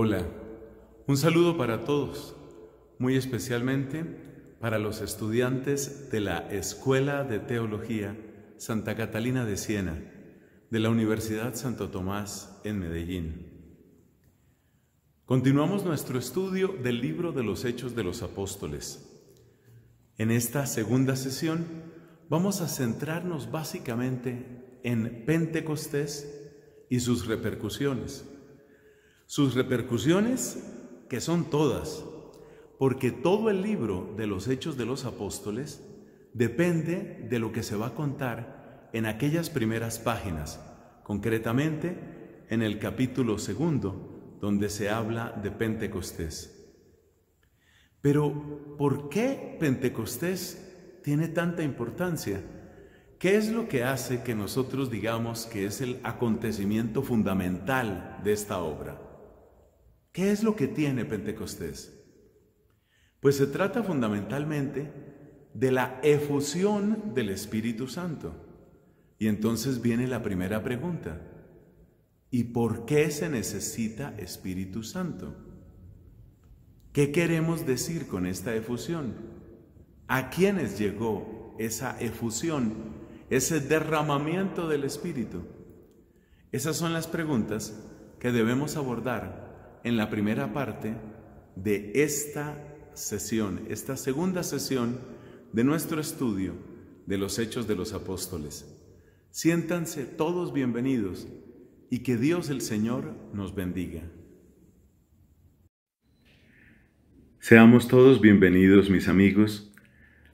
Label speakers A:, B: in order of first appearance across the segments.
A: Hola, un saludo para todos, muy especialmente para los estudiantes de la Escuela de Teología Santa Catalina de Siena, de la Universidad Santo Tomás en Medellín. Continuamos nuestro estudio del libro de los Hechos de los Apóstoles. En esta segunda sesión vamos a centrarnos básicamente en Pentecostés y sus repercusiones sus repercusiones, que son todas, porque todo el libro de los hechos de los apóstoles depende de lo que se va a contar en aquellas primeras páginas, concretamente en el capítulo segundo, donde se habla de Pentecostés. Pero, ¿por qué Pentecostés tiene tanta importancia? ¿Qué es lo que hace que nosotros digamos que es el acontecimiento fundamental de esta obra? ¿Qué es lo que tiene Pentecostés? Pues se trata fundamentalmente de la efusión del Espíritu Santo. Y entonces viene la primera pregunta. ¿Y por qué se necesita Espíritu Santo? ¿Qué queremos decir con esta efusión? ¿A quiénes llegó esa efusión, ese derramamiento del Espíritu? Esas son las preguntas que debemos abordar en la primera parte de esta sesión, esta segunda sesión de nuestro estudio de los Hechos de los Apóstoles. Siéntanse todos bienvenidos y que Dios el Señor nos bendiga. Seamos todos bienvenidos, mis amigos,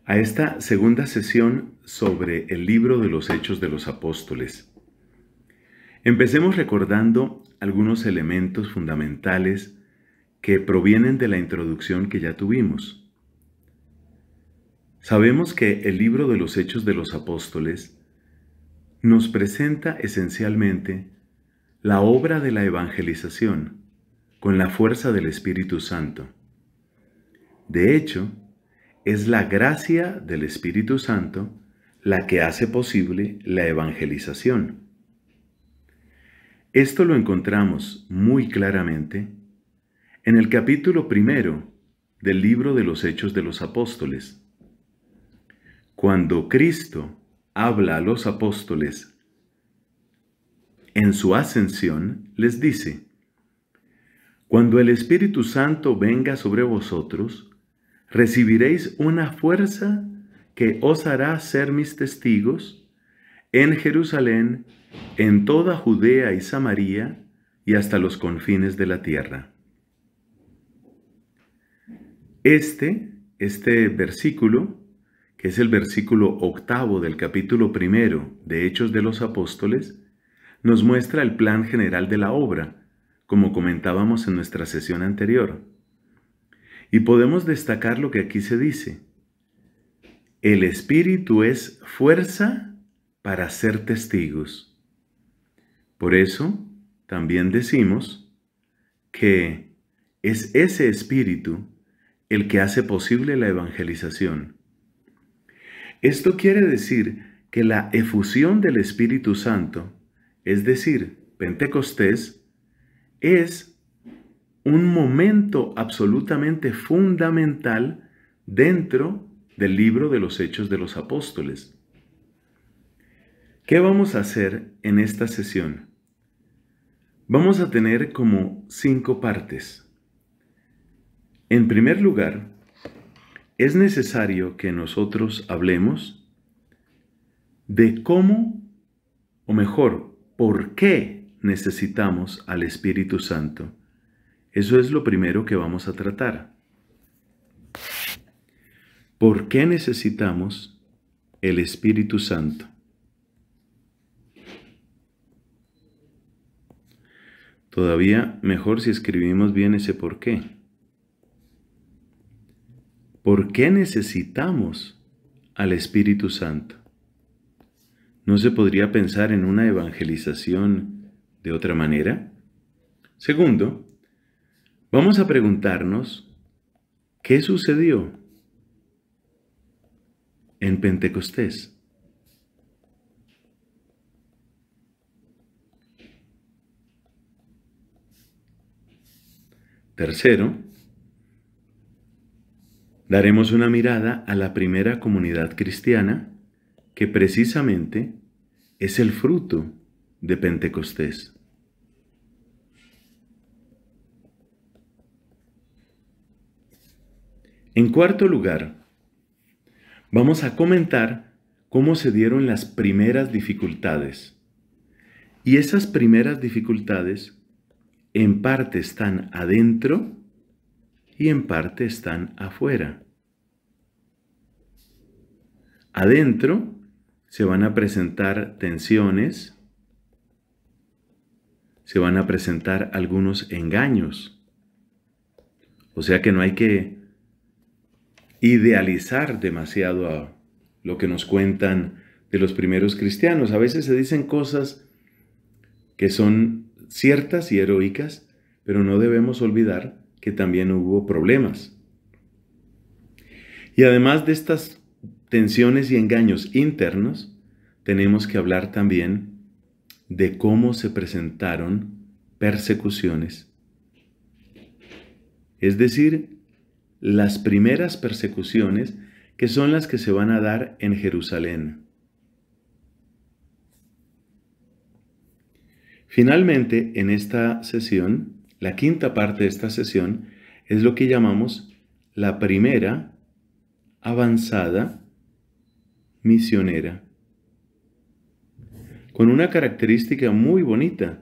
A: a esta segunda sesión sobre el libro de los Hechos de los Apóstoles. Empecemos recordando algunos elementos fundamentales que provienen de la introducción que ya tuvimos. Sabemos que el libro de los Hechos de los Apóstoles nos presenta esencialmente la obra de la evangelización con la fuerza del Espíritu Santo. De hecho, es la gracia del Espíritu Santo la que hace posible la evangelización. Esto lo encontramos muy claramente en el capítulo primero del libro de los Hechos de los Apóstoles. Cuando Cristo habla a los apóstoles en su ascensión, les dice, Cuando el Espíritu Santo venga sobre vosotros, recibiréis una fuerza que os hará ser mis testigos en Jerusalén, en toda Judea y Samaria, y hasta los confines de la tierra. Este, este versículo, que es el versículo octavo del capítulo primero de Hechos de los Apóstoles, nos muestra el plan general de la obra, como comentábamos en nuestra sesión anterior. Y podemos destacar lo que aquí se dice. El espíritu es fuerza para ser testigos. Por eso, también decimos que es ese espíritu el que hace posible la evangelización. Esto quiere decir que la efusión del Espíritu Santo, es decir, Pentecostés, es un momento absolutamente fundamental dentro del libro de los Hechos de los Apóstoles. ¿Qué vamos a hacer en esta sesión? Vamos a tener como cinco partes. En primer lugar, es necesario que nosotros hablemos de cómo, o mejor, por qué necesitamos al Espíritu Santo. Eso es lo primero que vamos a tratar. ¿Por qué necesitamos el Espíritu Santo? Todavía mejor si escribimos bien ese por qué. ¿Por qué necesitamos al Espíritu Santo? ¿No se podría pensar en una evangelización de otra manera? Segundo, vamos a preguntarnos, ¿qué sucedió en Pentecostés? Tercero, daremos una mirada a la primera comunidad cristiana que precisamente es el fruto de Pentecostés. En cuarto lugar, vamos a comentar cómo se dieron las primeras dificultades. Y esas primeras dificultades en parte están adentro y en parte están afuera. Adentro se van a presentar tensiones, se van a presentar algunos engaños. O sea que no hay que idealizar demasiado a lo que nos cuentan de los primeros cristianos. A veces se dicen cosas que son ciertas y heroicas, pero no debemos olvidar que también hubo problemas. Y además de estas tensiones y engaños internos, tenemos que hablar también de cómo se presentaron persecuciones. Es decir, las primeras persecuciones que son las que se van a dar en Jerusalén. Finalmente, en esta sesión, la quinta parte de esta sesión es lo que llamamos la primera avanzada misionera, con una característica muy bonita.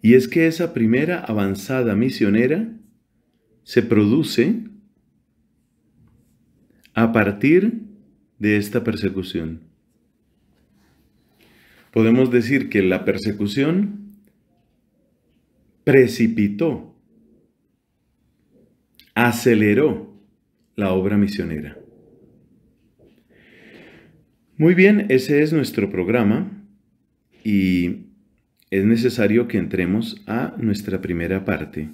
A: Y es que esa primera avanzada misionera se produce a partir de esta persecución podemos decir que la persecución precipitó, aceleró la obra misionera. Muy bien, ese es nuestro programa y es necesario que entremos a nuestra primera parte.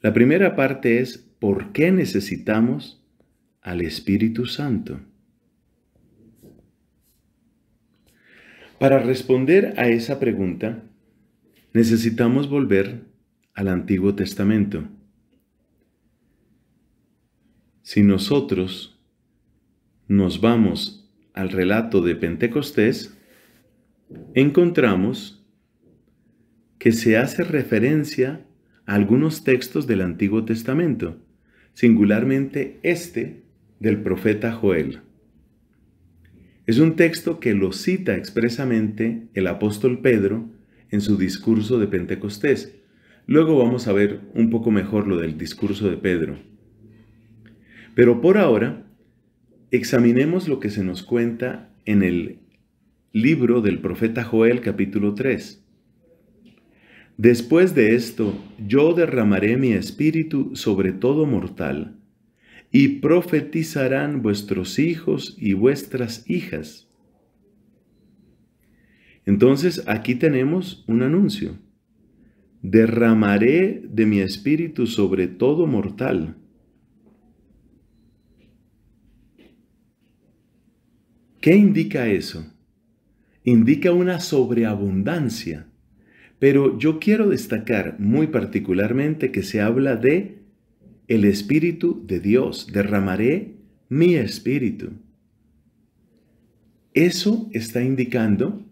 A: La primera parte es ¿por qué necesitamos al Espíritu Santo? Para responder a esa pregunta, necesitamos volver al Antiguo Testamento. Si nosotros nos vamos al relato de Pentecostés, encontramos que se hace referencia a algunos textos del Antiguo Testamento, singularmente este del profeta Joel. Es un texto que lo cita expresamente el apóstol Pedro en su discurso de Pentecostés. Luego vamos a ver un poco mejor lo del discurso de Pedro. Pero por ahora, examinemos lo que se nos cuenta en el libro del profeta Joel capítulo 3. Después de esto, yo derramaré mi espíritu sobre todo mortal y profetizarán vuestros hijos y vuestras hijas. Entonces aquí tenemos un anuncio. Derramaré de mi espíritu sobre todo mortal. ¿Qué indica eso? Indica una sobreabundancia. Pero yo quiero destacar muy particularmente que se habla de el Espíritu de Dios, derramaré mi Espíritu. Eso está indicando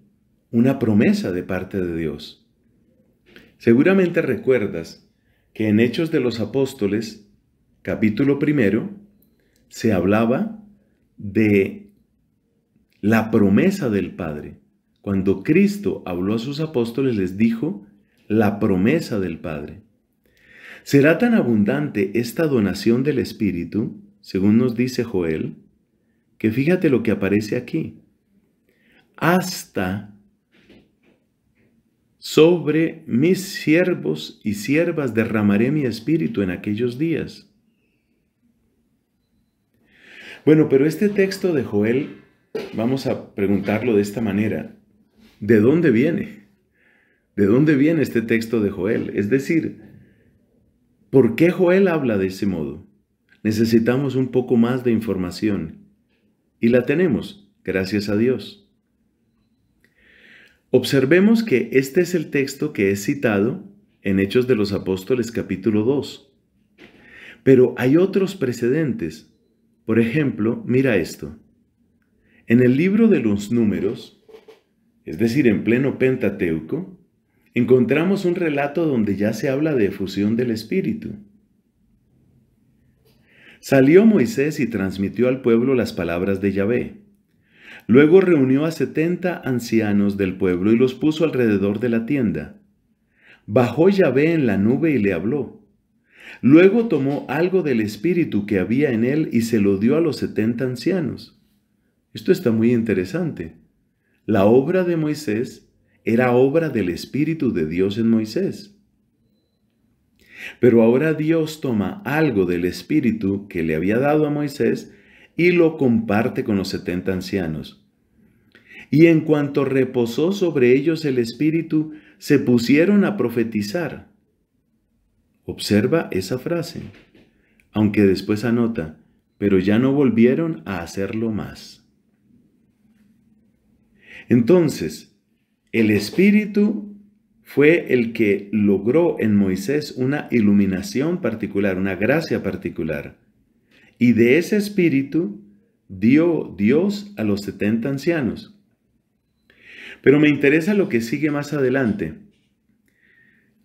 A: una promesa de parte de Dios. Seguramente recuerdas que en Hechos de los Apóstoles, capítulo primero, se hablaba de la promesa del Padre. Cuando Cristo habló a sus apóstoles les dijo la promesa del Padre. Será tan abundante esta donación del Espíritu, según nos dice Joel, que fíjate lo que aparece aquí. Hasta sobre mis siervos y siervas derramaré mi espíritu en aquellos días. Bueno, pero este texto de Joel, vamos a preguntarlo de esta manera. ¿De dónde viene? ¿De dónde viene este texto de Joel? Es decir, ¿Por qué Joel habla de ese modo? Necesitamos un poco más de información. Y la tenemos, gracias a Dios. Observemos que este es el texto que es citado en Hechos de los Apóstoles capítulo 2. Pero hay otros precedentes. Por ejemplo, mira esto. En el libro de los números, es decir, en pleno Pentateuco, encontramos un relato donde ya se habla de efusión del Espíritu. Salió Moisés y transmitió al pueblo las palabras de Yahvé. Luego reunió a setenta ancianos del pueblo y los puso alrededor de la tienda. Bajó Yahvé en la nube y le habló. Luego tomó algo del espíritu que había en él y se lo dio a los setenta ancianos. Esto está muy interesante. La obra de Moisés era obra del Espíritu de Dios en Moisés. Pero ahora Dios toma algo del Espíritu que le había dado a Moisés y lo comparte con los setenta ancianos. Y en cuanto reposó sobre ellos el Espíritu, se pusieron a profetizar. Observa esa frase, aunque después anota, pero ya no volvieron a hacerlo más. Entonces, el Espíritu fue el que logró en Moisés una iluminación particular, una gracia particular. Y de ese Espíritu dio Dios a los 70 ancianos. Pero me interesa lo que sigue más adelante.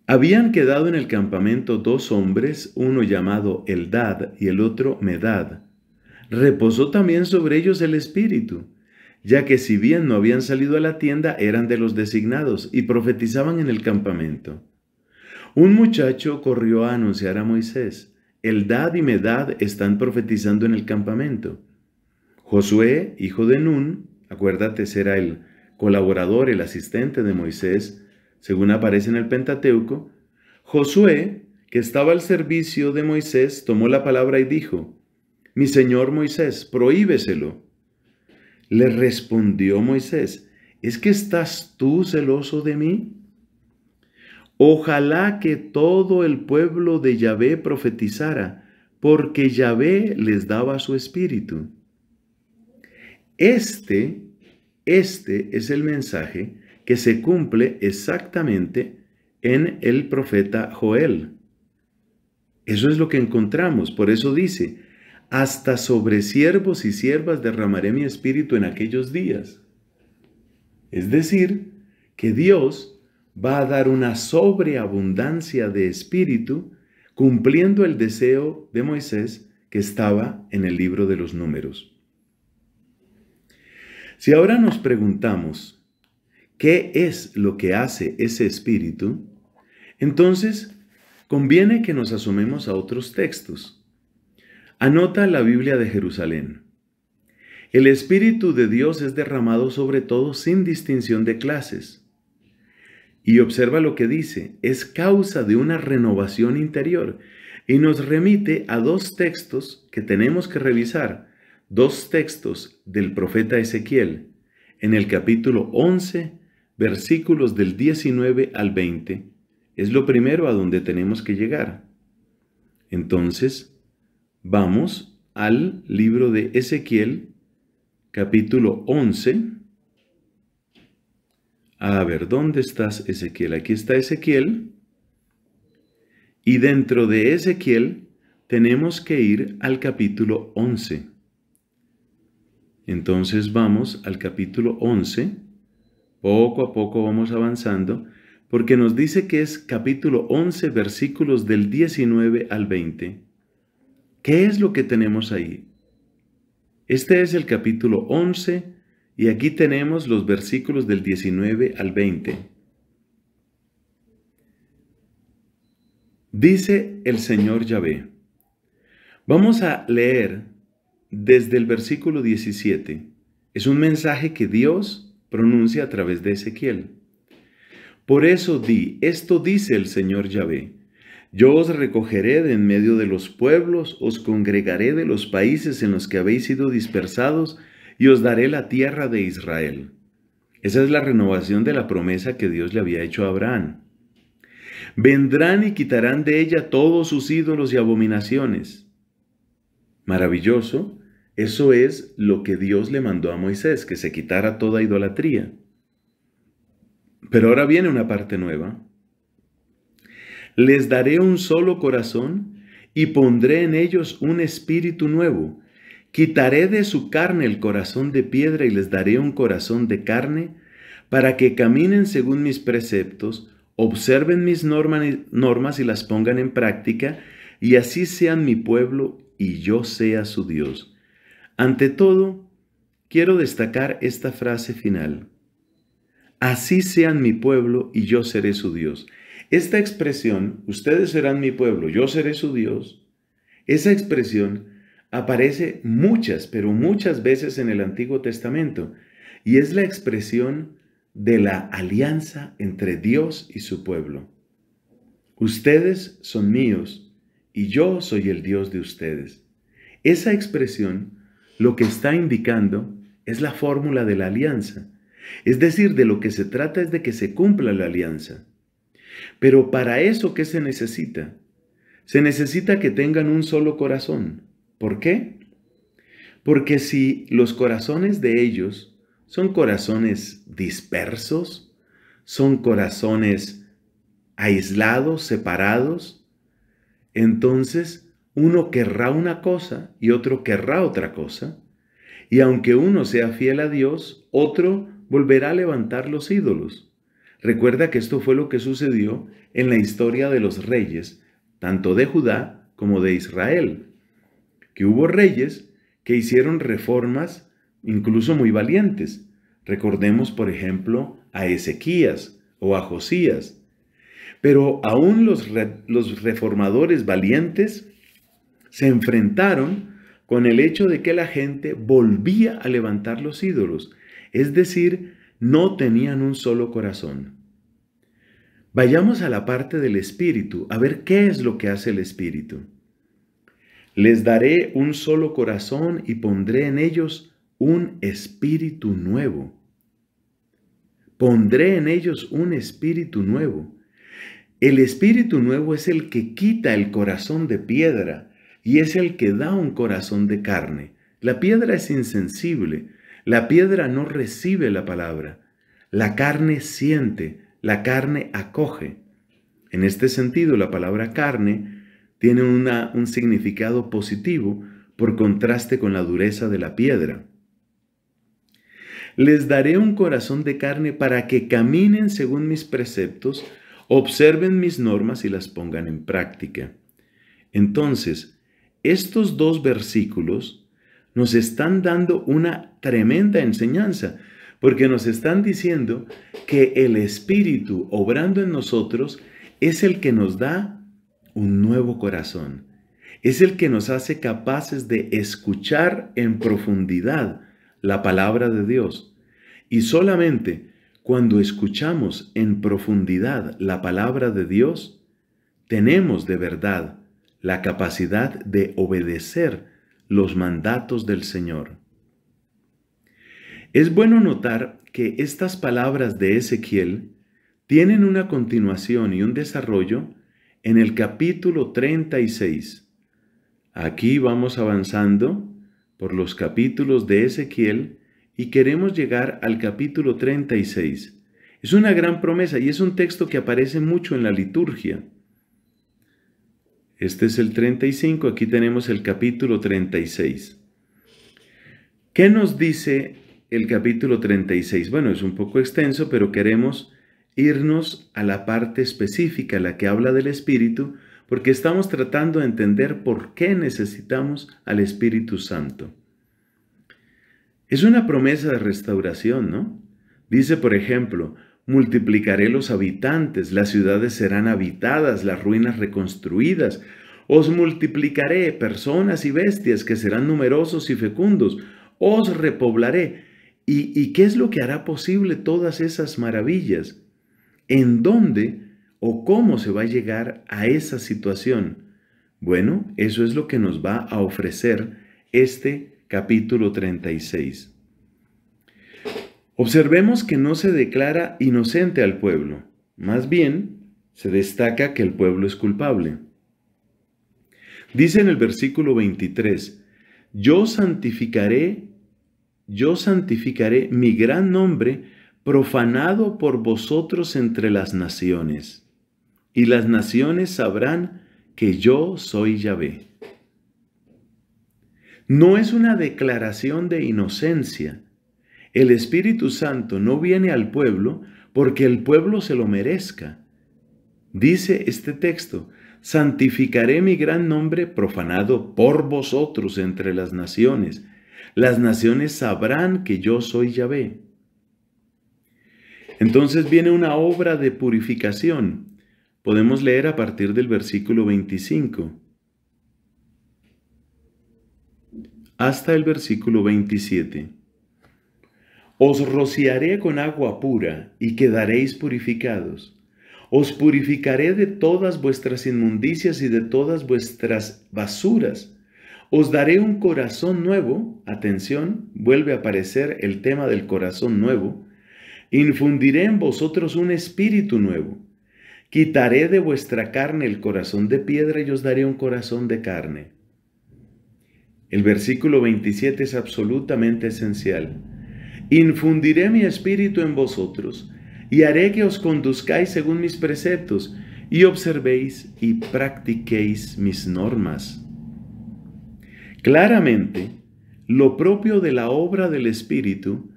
A: Habían quedado en el campamento dos hombres, uno llamado Eldad y el otro Medad. Reposó también sobre ellos el Espíritu ya que si bien no habían salido a la tienda, eran de los designados y profetizaban en el campamento. Un muchacho corrió a anunciar a Moisés, dad y Medad están profetizando en el campamento. Josué, hijo de Nun, acuérdate, será el colaborador, el asistente de Moisés, según aparece en el Pentateuco, Josué, que estaba al servicio de Moisés, tomó la palabra y dijo, Mi señor Moisés, prohíbeselo, le respondió Moisés, ¿es que estás tú celoso de mí? Ojalá que todo el pueblo de Yahvé profetizara, porque Yahvé les daba su espíritu. Este, este es el mensaje que se cumple exactamente en el profeta Joel. Eso es lo que encontramos, por eso dice, hasta sobre siervos y siervas derramaré mi espíritu en aquellos días. Es decir, que Dios va a dar una sobreabundancia de espíritu cumpliendo el deseo de Moisés que estaba en el libro de los números. Si ahora nos preguntamos, ¿qué es lo que hace ese espíritu? Entonces, conviene que nos asomemos a otros textos. Anota la Biblia de Jerusalén. El Espíritu de Dios es derramado sobre todo sin distinción de clases. Y observa lo que dice, es causa de una renovación interior y nos remite a dos textos que tenemos que revisar, dos textos del profeta Ezequiel, en el capítulo 11, versículos del 19 al 20. Es lo primero a donde tenemos que llegar. Entonces, Vamos al libro de Ezequiel, capítulo 11. A ver, ¿dónde estás Ezequiel? Aquí está Ezequiel. Y dentro de Ezequiel tenemos que ir al capítulo 11. Entonces vamos al capítulo 11. Poco a poco vamos avanzando porque nos dice que es capítulo 11 versículos del 19 al 20 ¿Qué es lo que tenemos ahí? Este es el capítulo 11 y aquí tenemos los versículos del 19 al 20. Dice el Señor Yahvé. Vamos a leer desde el versículo 17. Es un mensaje que Dios pronuncia a través de Ezequiel. Por eso di, esto dice el Señor Yahvé yo os recogeré de en medio de los pueblos, os congregaré de los países en los que habéis sido dispersados, y os daré la tierra de Israel. Esa es la renovación de la promesa que Dios le había hecho a Abraham. Vendrán y quitarán de ella todos sus ídolos y abominaciones. Maravilloso, eso es lo que Dios le mandó a Moisés, que se quitara toda idolatría. Pero ahora viene una parte nueva. Les daré un solo corazón y pondré en ellos un espíritu nuevo. Quitaré de su carne el corazón de piedra y les daré un corazón de carne, para que caminen según mis preceptos, observen mis normas y las pongan en práctica, y así sean mi pueblo y yo sea su Dios. Ante todo, quiero destacar esta frase final. Así sean mi pueblo y yo seré su Dios. Esta expresión, ustedes serán mi pueblo, yo seré su Dios, esa expresión aparece muchas, pero muchas veces en el Antiguo Testamento y es la expresión de la alianza entre Dios y su pueblo. Ustedes son míos y yo soy el Dios de ustedes. Esa expresión lo que está indicando es la fórmula de la alianza. Es decir, de lo que se trata es de que se cumpla la alianza. Pero para eso, ¿qué se necesita? Se necesita que tengan un solo corazón. ¿Por qué? Porque si los corazones de ellos son corazones dispersos, son corazones aislados, separados, entonces uno querrá una cosa y otro querrá otra cosa, y aunque uno sea fiel a Dios, otro volverá a levantar los ídolos. Recuerda que esto fue lo que sucedió en la historia de los reyes, tanto de Judá como de Israel, que hubo reyes que hicieron reformas incluso muy valientes. Recordemos, por ejemplo, a Ezequías o a Josías. Pero aún los, los reformadores valientes se enfrentaron con el hecho de que la gente volvía a levantar los ídolos, es decir, no tenían un solo corazón. Vayamos a la parte del Espíritu, a ver qué es lo que hace el Espíritu. Les daré un solo corazón y pondré en ellos un espíritu nuevo. Pondré en ellos un espíritu nuevo. El espíritu nuevo es el que quita el corazón de piedra y es el que da un corazón de carne. La piedra es insensible, la piedra no recibe la palabra, la carne siente, la carne acoge. En este sentido, la palabra carne tiene un significado positivo por contraste con la dureza de la piedra. Les daré un corazón de carne para que caminen según mis preceptos, observen mis normas y las pongan en práctica. Entonces, estos dos versículos nos están dando una tremenda enseñanza porque nos están diciendo que el Espíritu obrando en nosotros es el que nos da un nuevo corazón. Es el que nos hace capaces de escuchar en profundidad la palabra de Dios. Y solamente cuando escuchamos en profundidad la palabra de Dios, tenemos de verdad la capacidad de obedecer los mandatos del Señor. Es bueno notar que estas palabras de Ezequiel tienen una continuación y un desarrollo en el capítulo 36. Aquí vamos avanzando por los capítulos de Ezequiel y queremos llegar al capítulo 36. Es una gran promesa y es un texto que aparece mucho en la liturgia. Este es el 35, aquí tenemos el capítulo 36. ¿Qué nos dice el capítulo 36. Bueno, es un poco extenso, pero queremos irnos a la parte específica, la que habla del Espíritu, porque estamos tratando de entender por qué necesitamos al Espíritu Santo. Es una promesa de restauración, ¿no? Dice, por ejemplo, multiplicaré los habitantes, las ciudades serán habitadas, las ruinas reconstruidas, os multiplicaré personas y bestias que serán numerosos y fecundos, os repoblaré ¿Y, qué es lo que hará posible todas esas maravillas? ¿En dónde o cómo se va a llegar a esa situación? Bueno, eso es lo que nos va a ofrecer este capítulo 36. Observemos que no se declara inocente al pueblo, más bien se destaca que el pueblo es culpable. Dice en el versículo 23, yo santificaré yo santificaré mi gran nombre profanado por vosotros entre las naciones, y las naciones sabrán que yo soy Yahvé. No es una declaración de inocencia. El Espíritu Santo no viene al pueblo porque el pueblo se lo merezca. Dice este texto, santificaré mi gran nombre profanado por vosotros entre las naciones, las naciones sabrán que yo soy Yahvé. Entonces viene una obra de purificación. Podemos leer a partir del versículo 25 hasta el versículo 27. Os rociaré con agua pura y quedaréis purificados. Os purificaré de todas vuestras inmundicias y de todas vuestras basuras os daré un corazón nuevo, atención, vuelve a aparecer el tema del corazón nuevo, infundiré en vosotros un espíritu nuevo, quitaré de vuestra carne el corazón de piedra y os daré un corazón de carne. El versículo 27 es absolutamente esencial. Infundiré mi espíritu en vosotros y haré que os conduzcáis según mis preceptos y observéis y practiquéis mis normas. Claramente, lo propio de la obra del Espíritu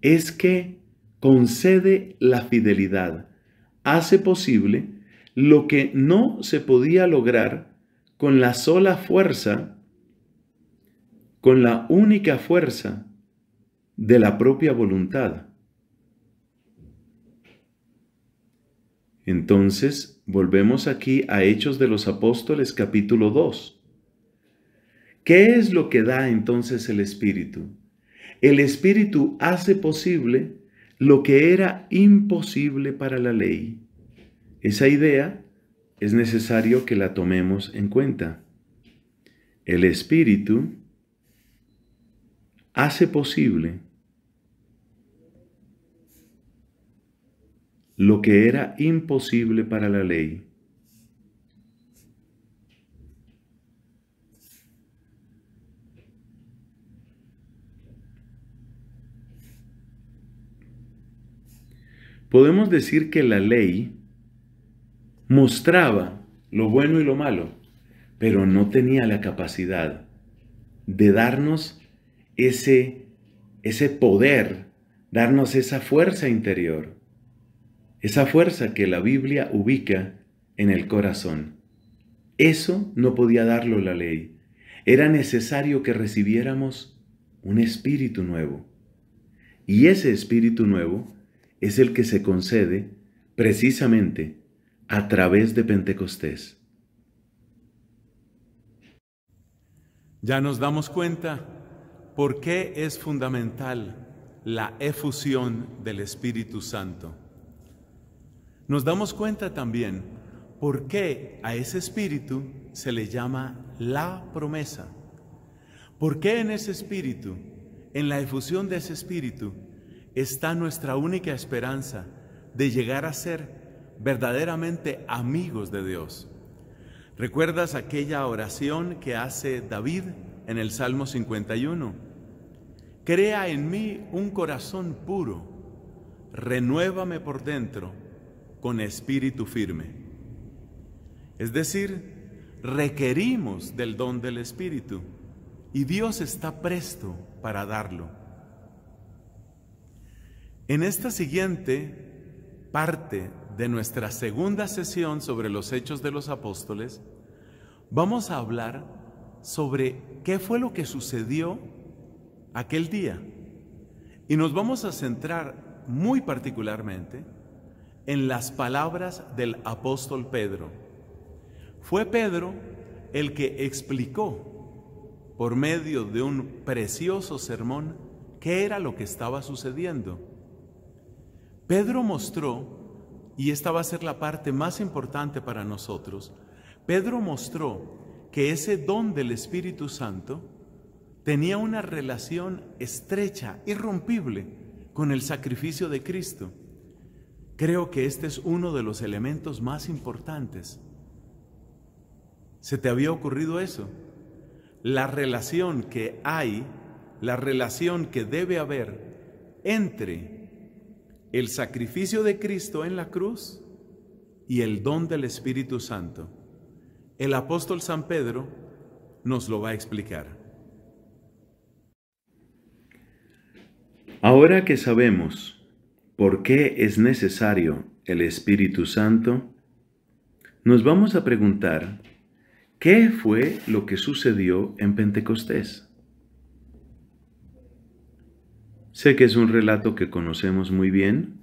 A: es que concede la fidelidad, hace posible lo que no se podía lograr con la sola fuerza, con la única fuerza de la propia voluntad. Entonces, volvemos aquí a Hechos de los Apóstoles capítulo 2. ¿Qué es lo que da entonces el Espíritu? El Espíritu hace posible lo que era imposible para la ley. Esa idea es necesario que la tomemos en cuenta. El Espíritu hace posible lo que era imposible para la ley. podemos decir que la ley mostraba lo bueno y lo malo, pero no tenía la capacidad de darnos ese, ese poder, darnos esa fuerza interior, esa fuerza que la Biblia ubica en el corazón. Eso no podía darlo la ley. Era necesario que recibiéramos un espíritu nuevo. Y ese espíritu nuevo es el que se concede precisamente a través de Pentecostés. Ya nos damos cuenta por qué es fundamental la efusión del Espíritu Santo. Nos damos cuenta también por qué a ese Espíritu se le llama la promesa. ¿Por qué en ese Espíritu, en la efusión de ese Espíritu, está nuestra única esperanza de llegar a ser verdaderamente amigos de Dios. ¿Recuerdas aquella oración que hace David en el Salmo 51? Crea en mí un corazón puro, renuévame por dentro con espíritu firme. Es decir, requerimos del don del Espíritu y Dios está presto para darlo. En esta siguiente parte de nuestra segunda sesión sobre los hechos de los apóstoles, vamos a hablar sobre qué fue lo que sucedió aquel día. Y nos vamos a centrar muy particularmente en las palabras del apóstol Pedro. Fue Pedro el que explicó por medio de un precioso sermón qué era lo que estaba sucediendo. Pedro mostró, y esta va a ser la parte más importante para nosotros, Pedro mostró que ese don del Espíritu Santo tenía una relación estrecha, irrompible, con el sacrificio de Cristo. Creo que este es uno de los elementos más importantes. ¿Se te había ocurrido eso? La relación que hay, la relación que debe haber entre el sacrificio de Cristo en la cruz y el don del Espíritu Santo. El apóstol San Pedro nos lo va a explicar. Ahora que sabemos por qué es necesario el Espíritu Santo, nos vamos a preguntar qué fue lo que sucedió en Pentecostés. Sé que es un relato que conocemos muy bien.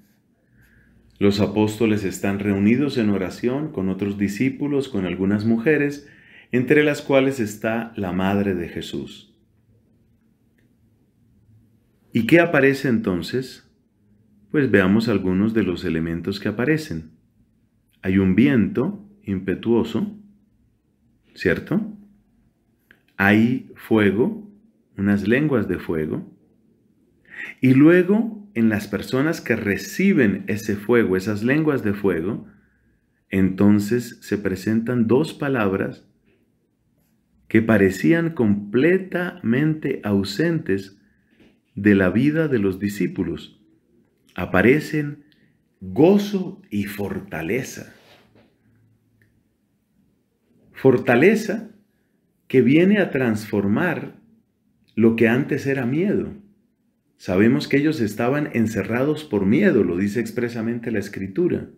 A: Los apóstoles están reunidos en oración con otros discípulos, con algunas mujeres, entre las cuales está la madre de Jesús. ¿Y qué aparece entonces? Pues veamos algunos de los elementos que aparecen. Hay un viento impetuoso, ¿cierto? Hay fuego, unas lenguas de fuego. Y luego, en las personas que reciben ese fuego, esas lenguas de fuego, entonces se presentan dos palabras que parecían completamente ausentes de la vida de los discípulos. Aparecen gozo y fortaleza. Fortaleza que viene a transformar lo que antes era miedo. Sabemos que ellos estaban encerrados por miedo, lo dice expresamente la escritura.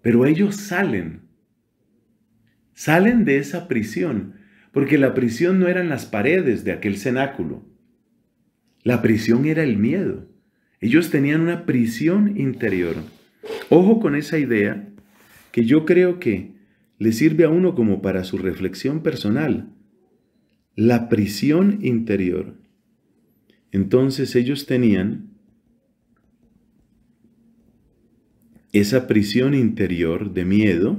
A: Pero ellos salen, salen de esa prisión, porque la prisión no eran las paredes de aquel cenáculo, la prisión era el miedo. Ellos tenían una prisión interior. Ojo con esa idea que yo creo que le sirve a uno como para su reflexión personal. La prisión interior. Entonces ellos tenían esa prisión interior de miedo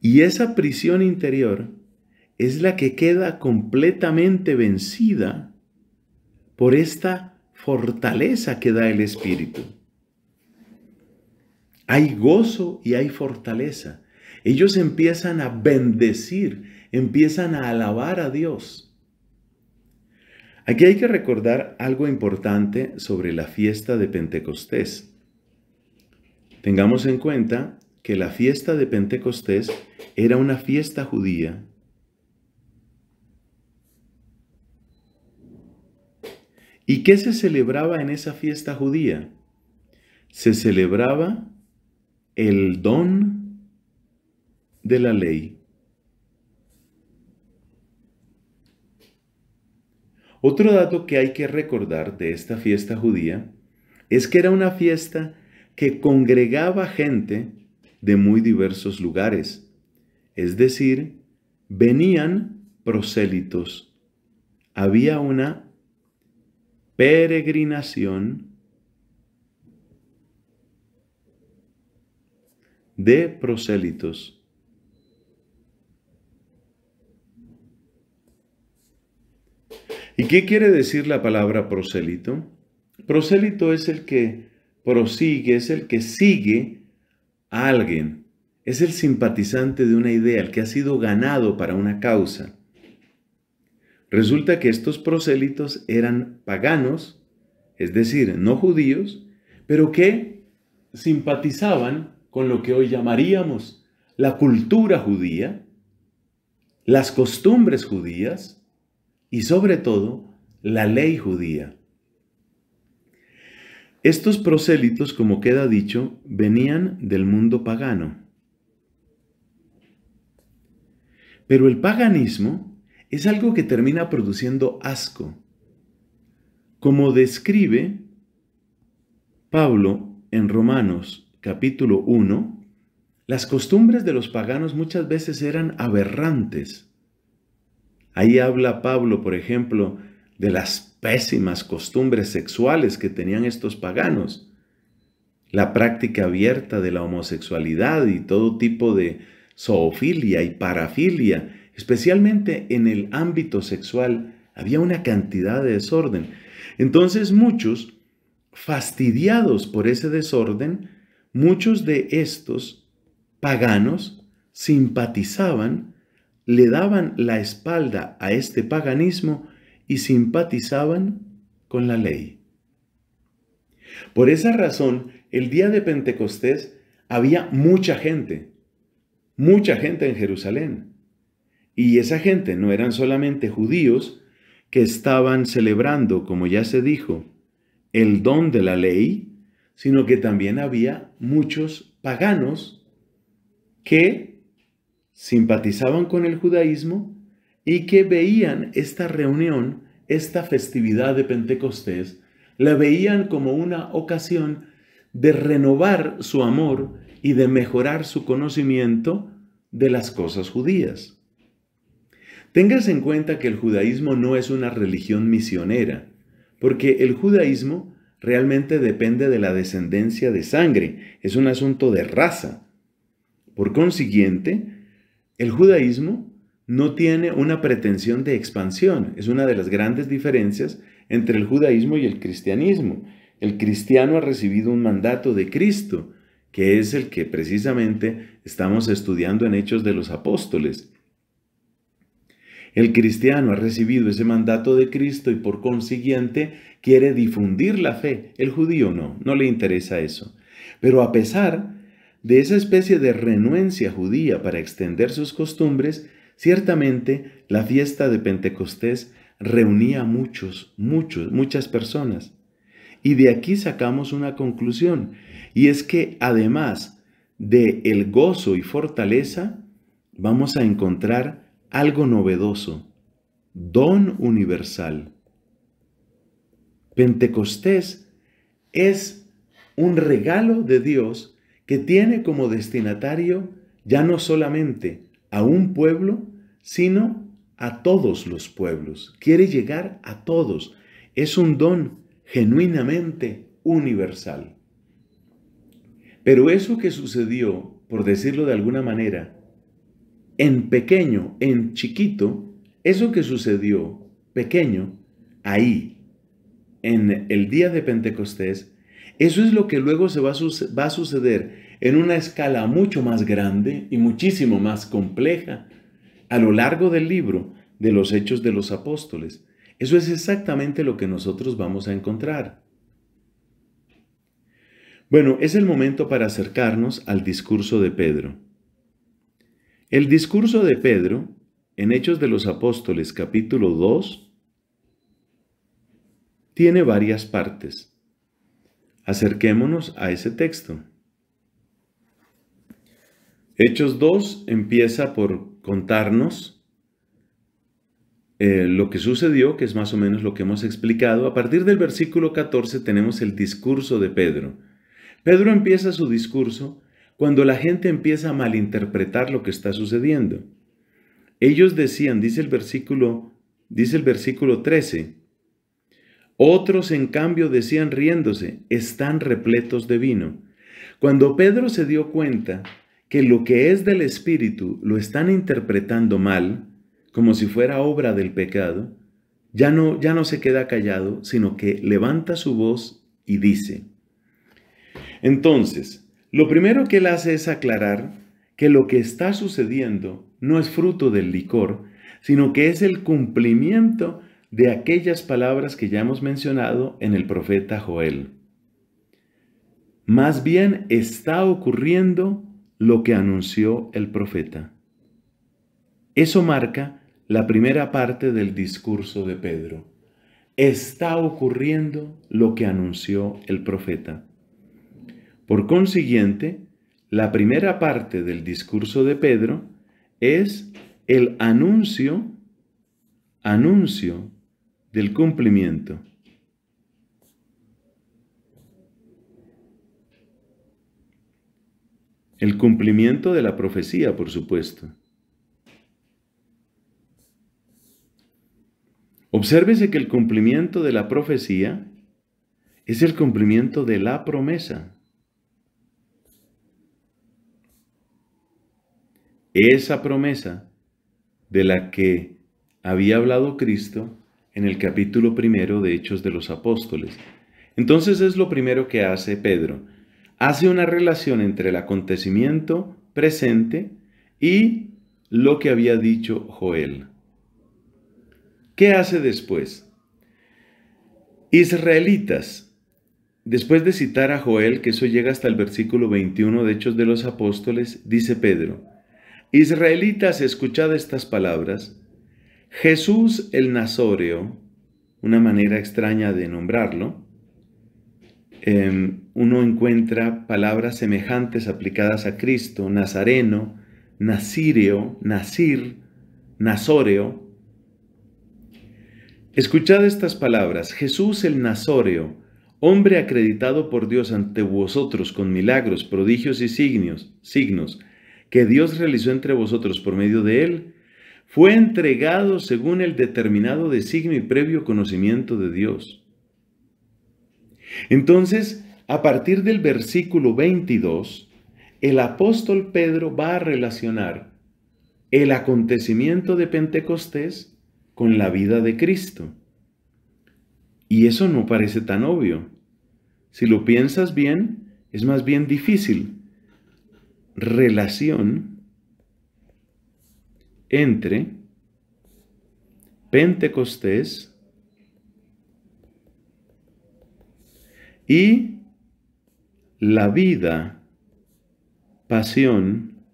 A: y esa prisión interior es la que queda completamente vencida por esta fortaleza que da el Espíritu. Hay gozo y hay fortaleza. Ellos empiezan a bendecir empiezan a alabar a Dios. Aquí hay que recordar algo importante sobre la fiesta de Pentecostés. Tengamos en cuenta que la fiesta de Pentecostés era una fiesta judía ¿Y qué se celebraba en esa fiesta judía? Se celebraba el don de la ley. Otro dato que hay que recordar de esta fiesta judía es que era una fiesta que congregaba gente de muy diversos lugares, es decir, venían prosélitos. Había una peregrinación de prosélitos. ¿Y qué quiere decir la palabra prosélito? Prosélito es el que prosigue, es el que sigue a alguien, es el simpatizante de una idea, el que ha sido ganado para una causa. Resulta que estos prosélitos eran paganos, es decir, no judíos, pero que simpatizaban con lo que hoy llamaríamos la cultura judía, las costumbres judías, y sobre todo la ley judía. Estos prosélitos, como queda dicho, venían del mundo pagano. Pero el paganismo es algo que termina produciendo asco, como describe Pablo en Romanos capítulo 1, las costumbres de los paganos muchas veces eran aberrantes. Ahí habla Pablo, por ejemplo, de las pésimas costumbres sexuales que tenían estos paganos, la práctica abierta de la homosexualidad y todo tipo de zoofilia y parafilia, especialmente en el ámbito sexual, había una cantidad de desorden. Entonces muchos, fastidiados por ese desorden, muchos de estos paganos simpatizaban le daban la espalda a este paganismo y simpatizaban con la ley. Por esa razón, el día de Pentecostés había mucha gente, mucha gente en Jerusalén. Y esa gente no eran solamente judíos que estaban celebrando, como ya se dijo, el don de la ley, sino que también había muchos paganos que simpatizaban con el judaísmo y que veían esta reunión, esta festividad de Pentecostés, la veían como una ocasión de renovar su amor y de mejorar su conocimiento de las cosas judías. Téngase en cuenta que el judaísmo no es una religión misionera, porque el judaísmo realmente depende de la descendencia de sangre, es un asunto de raza. Por consiguiente, el judaísmo no tiene una pretensión de expansión. Es una de las grandes diferencias entre el judaísmo y el cristianismo. El cristiano ha recibido un mandato de Cristo, que es el que precisamente estamos estudiando en Hechos de los Apóstoles. El cristiano ha recibido ese mandato de Cristo y por consiguiente quiere difundir la fe. El judío no, no le interesa eso. Pero a pesar de esa especie de renuencia judía para extender sus costumbres, ciertamente la fiesta de Pentecostés reunía a muchos, muchos, muchas personas. Y de aquí sacamos una conclusión, y es que además de el gozo y fortaleza, vamos a encontrar algo novedoso, don universal. Pentecostés es un regalo de Dios que tiene como destinatario ya no solamente a un pueblo, sino a todos los pueblos. Quiere llegar a todos. Es un don genuinamente universal. Pero eso que sucedió, por decirlo de alguna manera, en pequeño, en chiquito, eso que sucedió pequeño, ahí, en el día de Pentecostés, eso es lo que luego se va a, va a suceder en una escala mucho más grande y muchísimo más compleja a lo largo del libro de los Hechos de los Apóstoles. Eso es exactamente lo que nosotros vamos a encontrar. Bueno, es el momento para acercarnos al discurso de Pedro. El discurso de Pedro, en Hechos de los Apóstoles capítulo 2, tiene varias partes. Acerquémonos a ese texto. Hechos 2 empieza por contarnos eh, lo que sucedió, que es más o menos lo que hemos explicado. A partir del versículo 14 tenemos el discurso de Pedro. Pedro empieza su discurso cuando la gente empieza a malinterpretar lo que está sucediendo. Ellos decían, dice el versículo, dice el versículo 13, otros, en cambio, decían riéndose, están repletos de vino. Cuando Pedro se dio cuenta que lo que es del Espíritu lo están interpretando mal, como si fuera obra del pecado, ya no, ya no se queda callado, sino que levanta su voz y dice. Entonces, lo primero que él hace es aclarar que lo que está sucediendo no es fruto del licor, sino que es el cumplimiento de aquellas palabras que ya hemos mencionado en el profeta Joel. Más bien está ocurriendo lo que anunció el profeta. Eso marca la primera parte del discurso de Pedro. Está ocurriendo lo que anunció el profeta. Por consiguiente, la primera parte del discurso de Pedro es el anuncio, anuncio del cumplimiento. El cumplimiento de la profecía, por supuesto. Obsérvese que el cumplimiento de la profecía es el cumplimiento de la promesa. Esa promesa de la que había hablado Cristo en el capítulo primero de Hechos de los Apóstoles. Entonces es lo primero que hace Pedro. Hace una relación entre el acontecimiento presente y lo que había dicho Joel. ¿Qué hace después? Israelitas. Después de citar a Joel, que eso llega hasta el versículo 21 de Hechos de los Apóstoles, dice Pedro, Israelitas, escuchad estas palabras, Jesús el Nazóreo, una manera extraña de nombrarlo, em, uno encuentra palabras semejantes aplicadas a Cristo, Nazareno, Nazirio, Nazir, Nazóreo. Escuchad estas palabras, Jesús el Nazóreo, hombre acreditado por Dios ante vosotros con milagros, prodigios y signos, signos que Dios realizó entre vosotros por medio de él, fue entregado según el determinado designio y previo conocimiento de Dios. Entonces, a partir del versículo 22, el apóstol Pedro va a relacionar el acontecimiento de Pentecostés con la vida de Cristo. Y eso no parece tan obvio. Si lo piensas bien, es más bien difícil. Relación entre Pentecostés y la vida, pasión,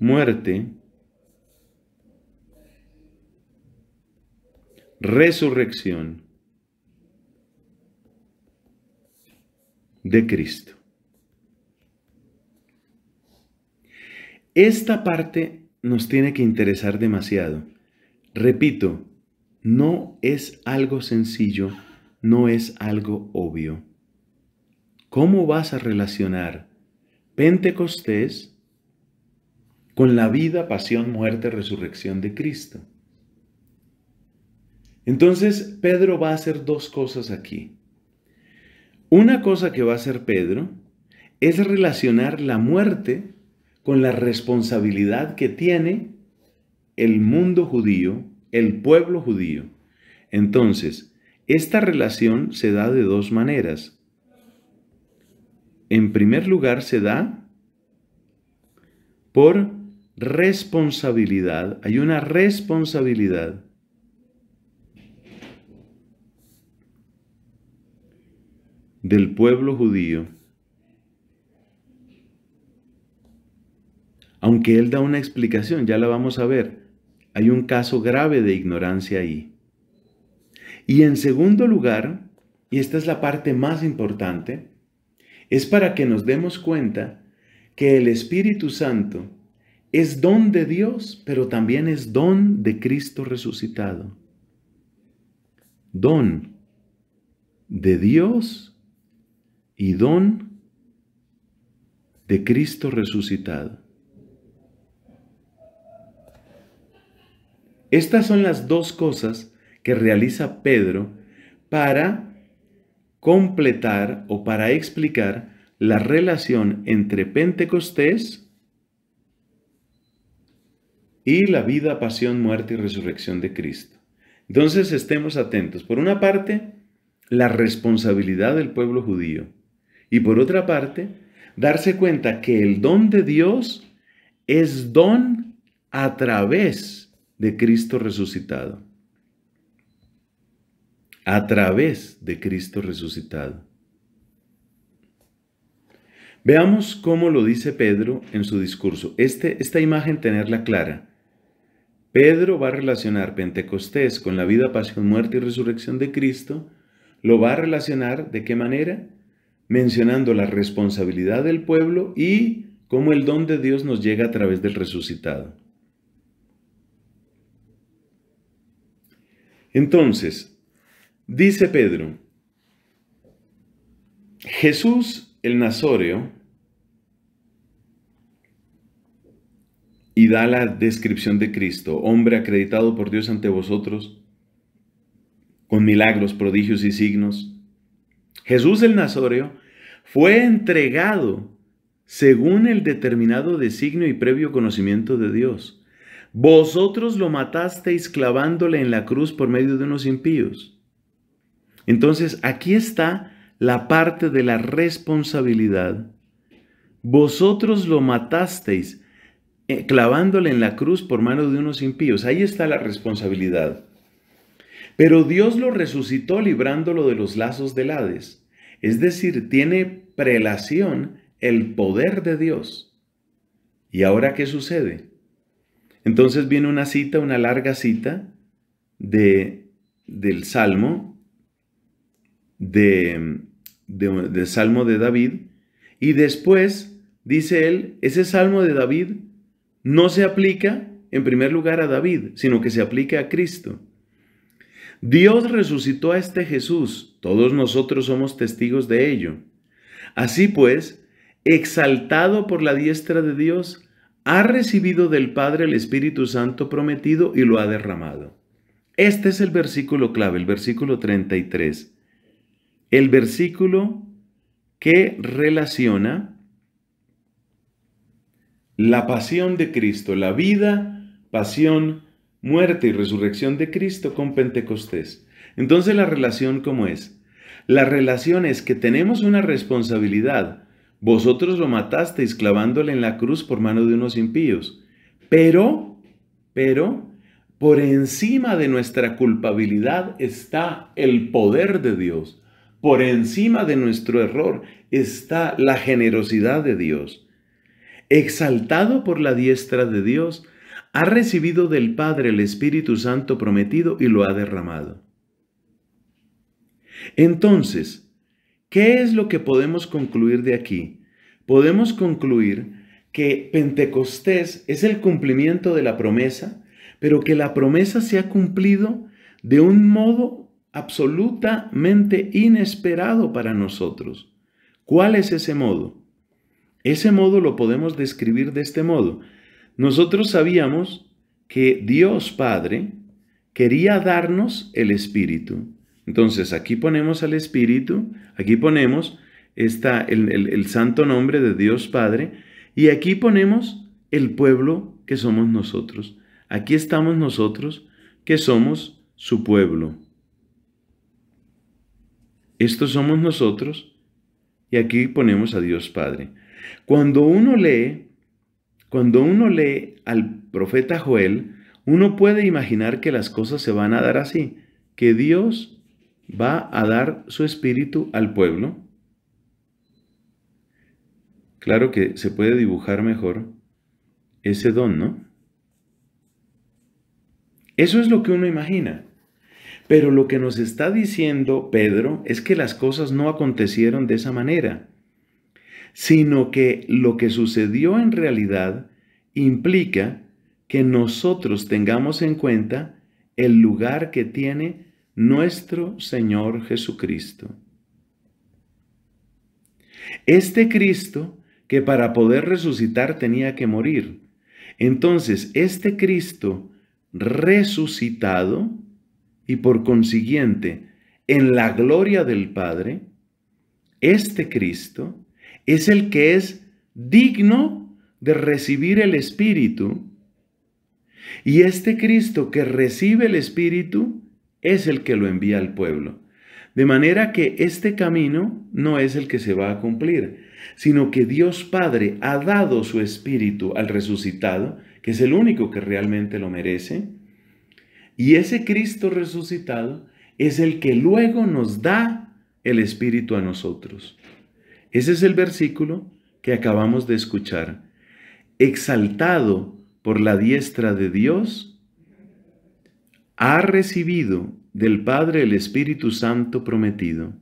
A: muerte, resurrección de Cristo. Esta parte nos tiene que interesar demasiado. Repito, no es algo sencillo, no es algo obvio. ¿Cómo vas a relacionar Pentecostés con la vida, pasión, muerte, resurrección de Cristo? Entonces, Pedro va a hacer dos cosas aquí. Una cosa que va a hacer Pedro es relacionar la muerte con la responsabilidad que tiene el mundo judío, el pueblo judío. Entonces, esta relación se da de dos maneras. En primer lugar, se da por responsabilidad. Hay una responsabilidad. del pueblo judío Aunque él da una explicación, ya la vamos a ver. Hay un caso grave de ignorancia ahí. Y en segundo lugar, y esta es la parte más importante, es para que nos demos cuenta que el Espíritu Santo es don de Dios, pero también es don de Cristo resucitado. Don de Dios y don de Cristo resucitado. Estas son las dos cosas que realiza Pedro para completar o para explicar la relación entre Pentecostés y la vida, pasión, muerte y resurrección de Cristo. Entonces estemos atentos. Por una parte, la responsabilidad del pueblo judío. Y por otra parte, darse cuenta que el don de Dios es don a través de Cristo resucitado. A través de Cristo resucitado. Veamos cómo lo dice Pedro en su discurso. Este, esta imagen tenerla clara. Pedro va a relacionar Pentecostés con la vida, pasión, muerte y resurrección de Cristo. Lo va a relacionar de qué manera? Mencionando la responsabilidad del pueblo y cómo el don de Dios nos llega a través del resucitado. Entonces, dice Pedro, Jesús el Nazoreo, y da la descripción de Cristo, hombre acreditado por Dios ante vosotros, con milagros, prodigios y signos. Jesús el Nazoreo fue entregado según el determinado designio y previo conocimiento de Dios vosotros lo matasteis clavándole en la cruz por medio de unos impíos. Entonces, aquí está la parte de la responsabilidad. Vosotros lo matasteis eh, clavándole en la cruz por mano de unos impíos. Ahí está la responsabilidad. Pero Dios lo resucitó librándolo de los lazos del Hades. Es decir, tiene prelación el poder de Dios. ¿Y ahora qué sucede? Entonces viene una cita, una larga cita de, del Salmo, del Salmo de David, y después dice él, ese Salmo de David no se aplica en primer lugar a David, sino que se aplica a Cristo. Dios resucitó a este Jesús, todos nosotros somos testigos de ello. Así pues, exaltado por la diestra de Dios, ha recibido del Padre el Espíritu Santo prometido y lo ha derramado. Este es el versículo clave, el versículo 33. El versículo que relaciona la pasión de Cristo, la vida, pasión, muerte y resurrección de Cristo con Pentecostés. Entonces la relación cómo es? La relación es que tenemos una responsabilidad vosotros lo matasteis clavándole en la cruz por mano de unos impíos. Pero, pero, por encima de nuestra culpabilidad está el poder de Dios. Por encima de nuestro error está la generosidad de Dios. Exaltado por la diestra de Dios, ha recibido del Padre el Espíritu Santo prometido y lo ha derramado. Entonces, ¿Qué es lo que podemos concluir de aquí? Podemos concluir que Pentecostés es el cumplimiento de la promesa, pero que la promesa se ha cumplido de un modo absolutamente inesperado para nosotros. ¿Cuál es ese modo? Ese modo lo podemos describir de este modo. Nosotros sabíamos que Dios Padre quería darnos el Espíritu. Entonces, aquí ponemos al Espíritu, aquí ponemos el, el, santo nombre de Dios Padre y aquí ponemos el pueblo que somos nosotros. Aquí estamos nosotros que somos su pueblo. Estos somos nosotros y aquí ponemos a Dios Padre. Cuando uno lee, cuando uno lee al profeta Joel, uno puede imaginar que las cosas se van a dar así, que Dios va a dar su espíritu al pueblo. Claro que se puede dibujar mejor ese don, ¿no? Eso es lo que uno imagina. Pero lo que nos está diciendo Pedro es que las cosas no acontecieron de esa manera, sino que lo que sucedió en realidad implica que nosotros tengamos en cuenta el lugar que tiene nuestro Señor Jesucristo. Este Cristo que para poder resucitar tenía que morir. Entonces, este Cristo resucitado y por consiguiente en la gloria del Padre, este Cristo es el que es digno de recibir el Espíritu. Y este Cristo que recibe el Espíritu es el que lo envía al pueblo. De manera que este camino no es el que se va a cumplir, sino que Dios Padre ha dado su espíritu al resucitado, que es el único que realmente lo merece, y ese Cristo resucitado es el que luego nos da el espíritu a nosotros. Ese es el versículo que acabamos de escuchar. Exaltado por la diestra de Dios, ha recibido del Padre el Espíritu Santo prometido,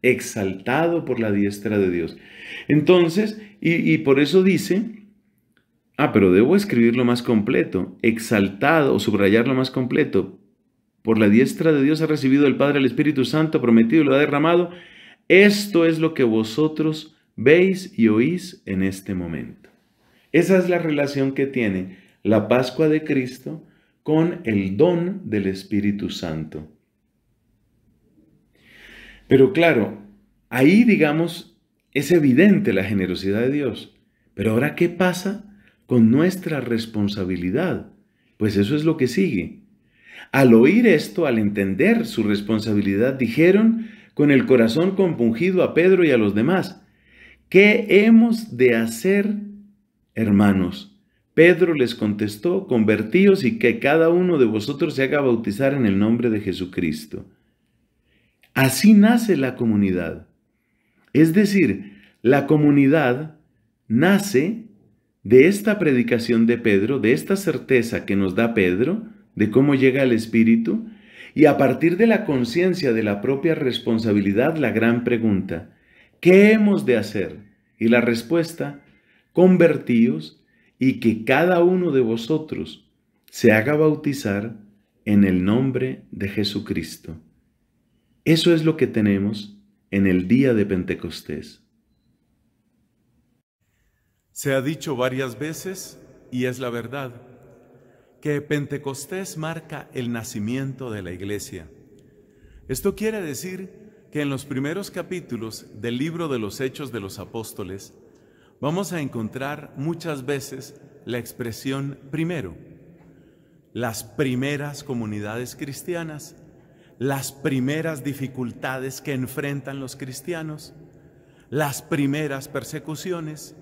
A: exaltado por la diestra de Dios. Entonces, y, por eso dice, ah, pero debo escribirlo más completo, exaltado o subrayarlo más completo. Por la diestra de Dios ha recibido el Padre el Espíritu Santo prometido y lo ha derramado. Esto es lo que vosotros veis y oís en este momento. Esa es la relación que tiene la Pascua de Cristo con el don del Espíritu Santo. Pero claro, ahí digamos, es evidente la generosidad de Dios. Pero ahora, ¿qué pasa con nuestra responsabilidad? Pues eso es lo que sigue. Al oír esto, al entender su responsabilidad, dijeron con el corazón compungido a Pedro y a los demás, ¿qué hemos de hacer, hermanos? Pedro les contestó, convertíos y que cada uno de vosotros se haga bautizar en el nombre de Jesucristo. Así nace la comunidad. Es decir, la comunidad nace de esta predicación de Pedro, de esta certeza que nos da Pedro, de cómo llega el Espíritu, y a partir de la conciencia de la propia responsabilidad, la gran pregunta, ¿qué hemos de hacer? Y la respuesta, convertíos y que cada uno de vosotros se haga bautizar en el nombre de Jesucristo. Eso es lo que tenemos en el día de Pentecostés. Se ha dicho varias veces, y es la verdad, que Pentecostés marca el nacimiento de la iglesia. Esto quiere decir que en los primeros capítulos del libro de los Hechos de los Apóstoles, vamos a encontrar muchas veces la expresión primero. Las primeras comunidades cristianas, las primeras dificultades que enfrentan los cristianos, las primeras persecuciones,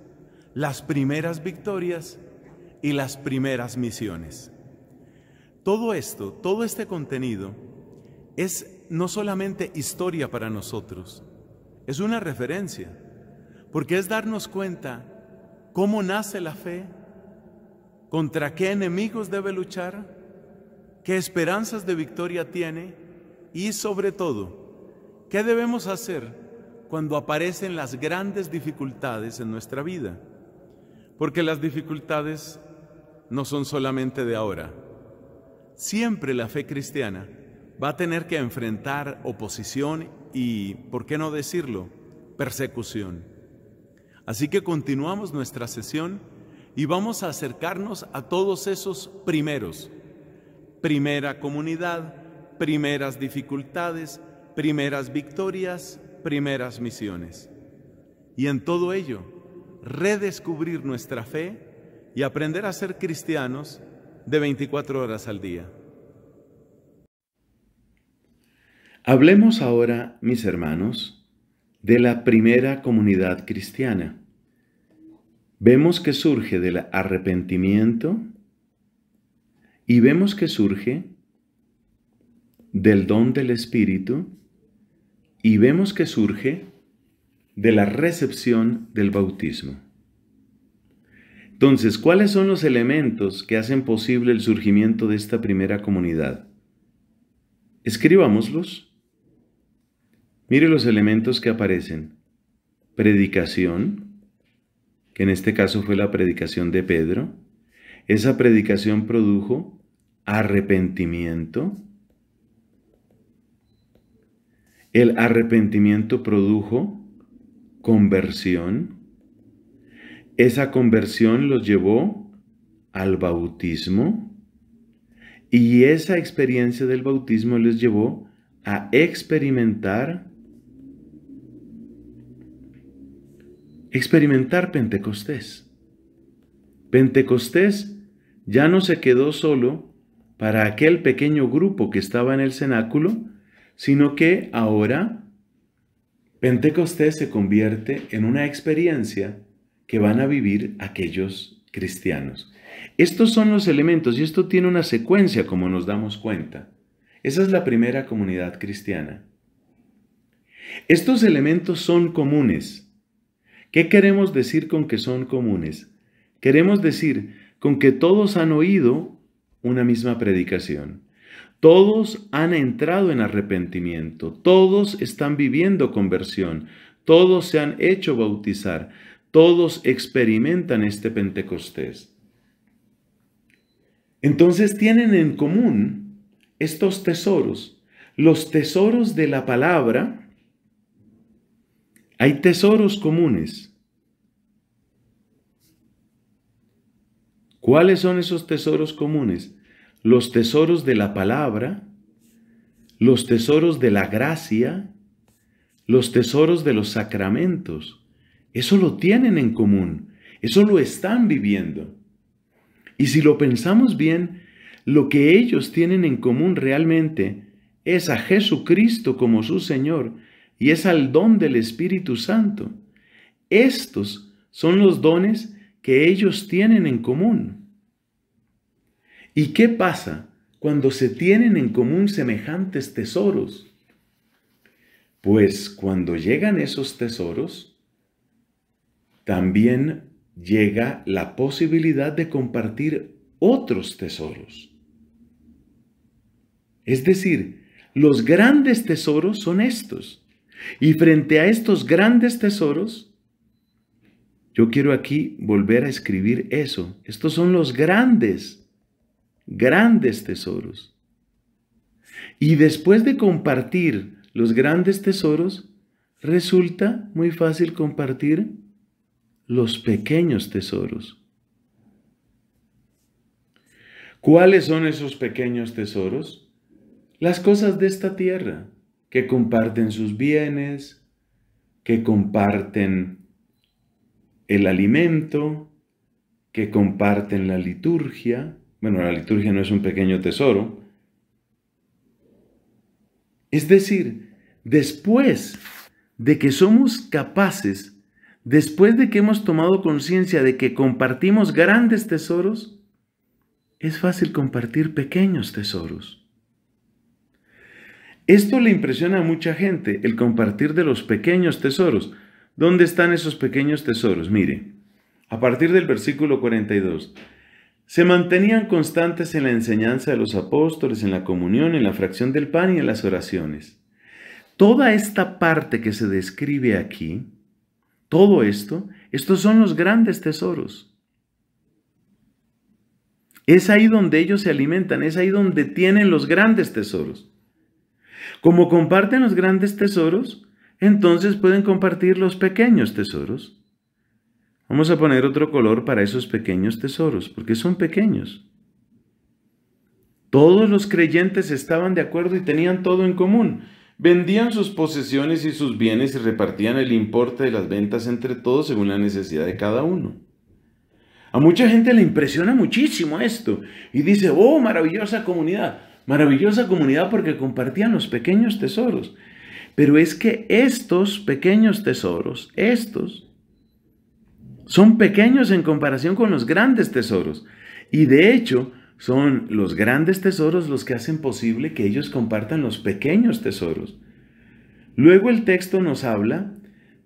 A: las primeras victorias y las primeras misiones. Todo esto, todo este contenido es no solamente historia para nosotros, es una referencia porque es darnos cuenta cómo nace la fe, contra qué enemigos debe luchar, qué esperanzas de victoria tiene y sobre todo, qué debemos hacer cuando aparecen las grandes dificultades en nuestra vida. Porque las dificultades no son solamente de ahora. Siempre la fe cristiana va a tener que enfrentar oposición y, ¿por qué no decirlo?, persecución. Así que continuamos nuestra sesión y vamos a acercarnos a todos esos primeros. Primera comunidad, primeras dificultades, primeras victorias, primeras misiones. Y en todo ello, redescubrir nuestra fe y aprender a ser cristianos de 24 horas al día. Hablemos ahora, mis hermanos, de la primera comunidad cristiana vemos que surge del arrepentimiento y vemos que surge del don del Espíritu y vemos que surge de la recepción del bautismo. Entonces, ¿cuáles son los elementos que hacen posible el surgimiento de esta primera comunidad? Escribámoslos. Mire los elementos que aparecen. Predicación, que en este caso fue la predicación de Pedro, esa predicación produjo arrepentimiento. El arrepentimiento produjo conversión. Esa conversión los llevó al bautismo. Y esa experiencia del bautismo les llevó a experimentar experimentar Pentecostés. Pentecostés ya no se quedó solo para aquel pequeño grupo que estaba en el cenáculo, sino que ahora Pentecostés se convierte en una experiencia que van a vivir aquellos cristianos. Estos son los elementos y esto tiene una secuencia como nos damos cuenta. Esa es la primera comunidad cristiana. Estos elementos son comunes ¿Qué queremos decir con que son comunes? Queremos decir con que todos han oído una misma predicación. Todos han entrado en arrepentimiento, todos están viviendo conversión, todos se han hecho bautizar, todos experimentan este Pentecostés. Entonces tienen en común estos tesoros, los tesoros de la palabra hay tesoros comunes. ¿Cuáles son esos tesoros comunes? Los tesoros de la palabra, los tesoros de la gracia, los tesoros de los sacramentos. Eso lo tienen en común, eso lo están viviendo. Y si lo pensamos bien, lo que ellos tienen en común realmente es a Jesucristo como su Señor y es al don del Espíritu Santo. Estos son los dones que ellos tienen en común. ¿Y qué pasa cuando se tienen en común semejantes tesoros? Pues cuando llegan esos tesoros, también llega la posibilidad de compartir otros tesoros. Es decir, los grandes tesoros son estos. Y frente a estos grandes tesoros, yo quiero aquí volver a escribir eso. Estos son los grandes, grandes tesoros. Y después de compartir los grandes tesoros, resulta muy fácil compartir los pequeños tesoros. ¿Cuáles son esos pequeños tesoros? Las cosas de esta tierra que comparten sus bienes, que comparten el alimento, que comparten la liturgia. Bueno, la liturgia no es un pequeño tesoro. Es decir, después de que somos capaces, después de que hemos tomado conciencia de que compartimos grandes tesoros, es fácil compartir pequeños tesoros. Esto le impresiona a mucha gente, el compartir de los pequeños tesoros. ¿Dónde están esos pequeños tesoros? Mire, a partir del versículo 42. Se mantenían constantes en la enseñanza de los apóstoles, en la comunión, en la fracción del pan y en las oraciones. Toda esta parte que se describe aquí, todo esto, estos son los grandes tesoros. Es ahí donde ellos se alimentan, es ahí donde tienen los grandes tesoros. Como comparten los grandes tesoros, entonces pueden compartir los pequeños tesoros. Vamos a poner otro color para esos pequeños tesoros, porque son pequeños. Todos los creyentes estaban de acuerdo y tenían todo en común. Vendían sus posesiones y sus bienes y repartían el importe de las ventas entre todos según la necesidad de cada uno. A mucha gente le impresiona muchísimo esto y dice, oh, maravillosa comunidad maravillosa comunidad porque compartían los pequeños tesoros. Pero es que estos pequeños tesoros, estos, son pequeños en comparación con los grandes tesoros. Y de hecho, son los grandes tesoros los que hacen posible que ellos compartan los pequeños tesoros. Luego el texto nos habla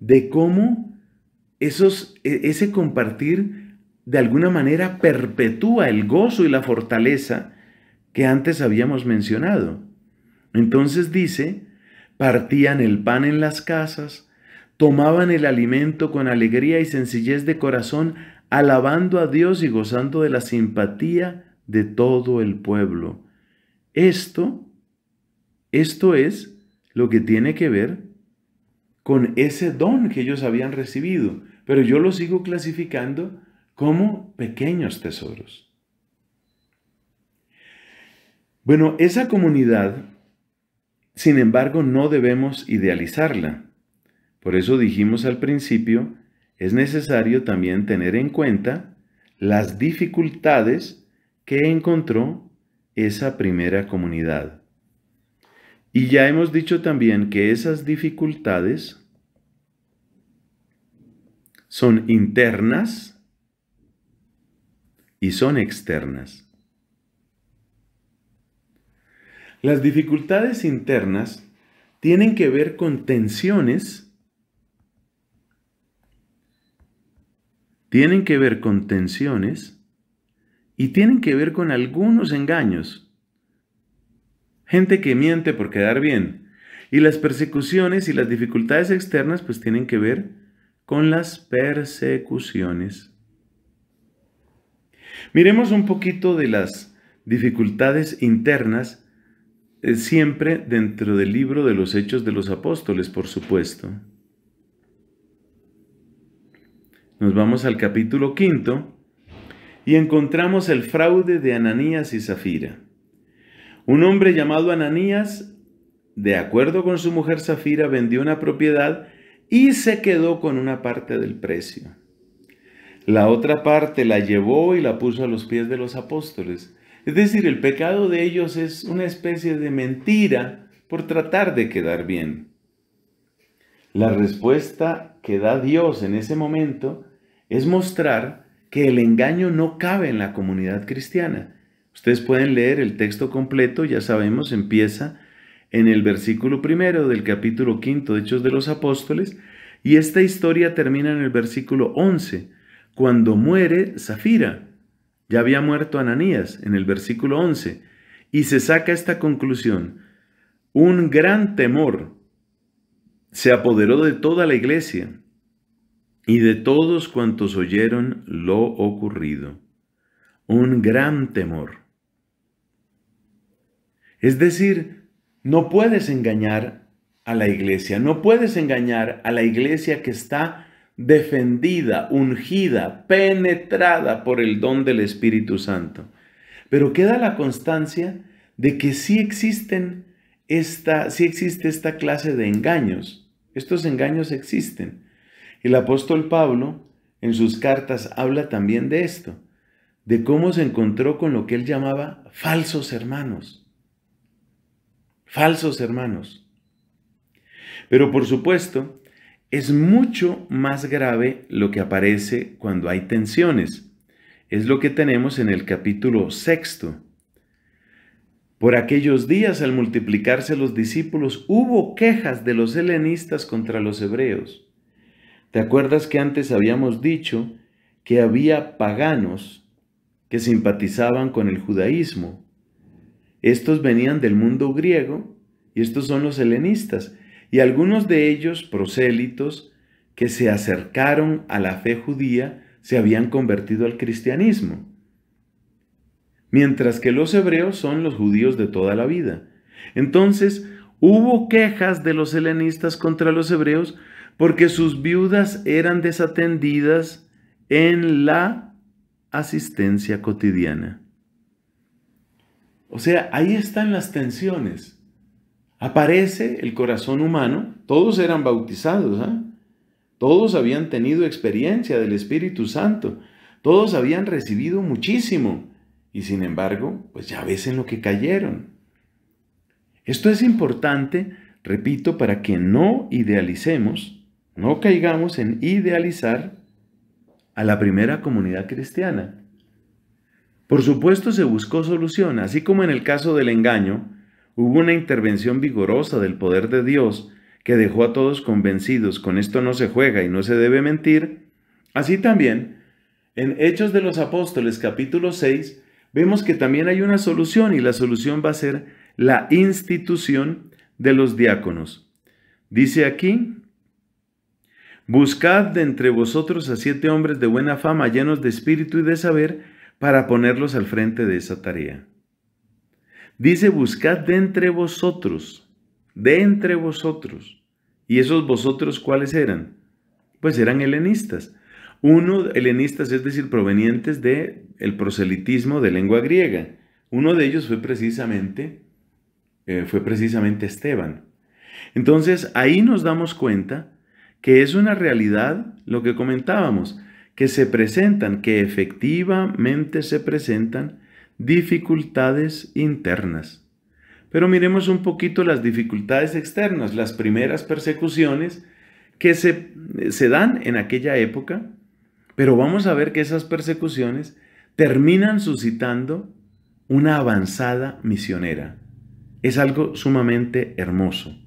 A: de cómo esos, e, ese compartir de alguna manera perpetúa el gozo y la fortaleza que antes habíamos mencionado. Entonces dice, partían el pan en las casas, tomaban el alimento con alegría y sencillez de corazón, alabando a Dios y gozando de la simpatía de todo el pueblo. Esto, esto es lo que tiene que ver con ese don que ellos habían recibido, pero yo lo sigo clasificando como pequeños tesoros. Bueno, esa comunidad, sin embargo, no debemos idealizarla. Por eso dijimos al principio, es necesario también tener en cuenta las dificultades que encontró esa primera comunidad. Y ya hemos dicho también que esas dificultades son internas y son externas. Las dificultades internas tienen que ver con tensiones, tienen que ver con tensiones y tienen que ver con algunos engaños. Gente que miente por quedar bien. Y las persecuciones y las dificultades externas pues tienen que ver con las persecuciones. Miremos un poquito de las dificultades internas siempre dentro del libro de los Hechos de los Apóstoles, por supuesto. Nos vamos al capítulo quinto y encontramos el fraude de Ananías y Zafira. Un hombre llamado Ananías, de acuerdo con su mujer Zafira, vendió una propiedad y se quedó con una parte del precio. La otra parte la llevó y la puso a los pies de los apóstoles. Es decir, el pecado de ellos es una especie de mentira por tratar de quedar bien. La respuesta que da Dios en ese momento es mostrar que el engaño no cabe en la comunidad cristiana. Ustedes pueden leer el texto completo, ya sabemos, empieza en el versículo primero del capítulo quinto de Hechos de los Apóstoles, y esta historia termina en el versículo 11, cuando muere Zafira, ya había muerto Ananías en el versículo 11. Y se saca esta conclusión. Un gran temor se apoderó de toda la iglesia y de todos cuantos oyeron lo ocurrido. Un gran temor. Es decir, no puedes engañar a la iglesia, no puedes engañar a la iglesia que está defendida, ungida, penetrada por el don del Espíritu Santo. Pero queda la constancia de que sí existen esta, sí existe esta clase de engaños. Estos engaños existen. El apóstol Pablo en sus cartas habla también de esto, de cómo se encontró con lo que él llamaba falsos hermanos. Falsos hermanos. Pero por supuesto, es mucho más grave lo que aparece cuando hay tensiones. Es lo que tenemos en el capítulo sexto. Por aquellos días, al multiplicarse los discípulos, hubo quejas de los helenistas contra los hebreos. ¿Te acuerdas que antes habíamos dicho que había paganos que simpatizaban con el judaísmo? Estos venían del mundo griego y estos son los helenistas y algunos de ellos prosélitos que se acercaron a la fe judía se habían convertido al cristianismo. Mientras que los hebreos son los judíos de toda la vida. Entonces hubo quejas de los helenistas contra los hebreos porque sus viudas eran desatendidas en la asistencia cotidiana. O sea, ahí están las tensiones aparece el corazón humano, todos eran bautizados, ¿ah? todos habían tenido experiencia del Espíritu Santo, todos habían recibido muchísimo y sin embargo, pues ya ves en lo que cayeron. Esto es importante, repito, para que no idealicemos, no caigamos en idealizar a la primera comunidad cristiana. Por supuesto se buscó solución, así como en el caso del engaño, hubo una intervención vigorosa del poder de Dios que dejó a todos convencidos con esto no se juega y no se debe mentir, así también, en Hechos de los Apóstoles capítulo 6, vemos que también hay una solución y la solución va a ser la institución de los diáconos. Dice aquí, buscad de entre vosotros a siete hombres de buena fama, llenos de espíritu y de saber, para ponerlos al frente de esa tarea. Dice, buscad de entre vosotros, de entre vosotros. ¿Y esos vosotros cuáles eran? Pues eran helenistas. Uno, helenistas, es decir, provenientes del el proselitismo de lengua griega. Uno de ellos fue precisamente, eh, fue precisamente Esteban. Entonces, ahí nos damos cuenta que es una realidad lo que comentábamos, que se presentan, que efectivamente se presentan dificultades internas. Pero miremos un poquito las dificultades externas, las primeras persecuciones que se, dan en aquella época, pero vamos a ver que esas persecuciones terminan suscitando una avanzada misionera. Es algo sumamente hermoso.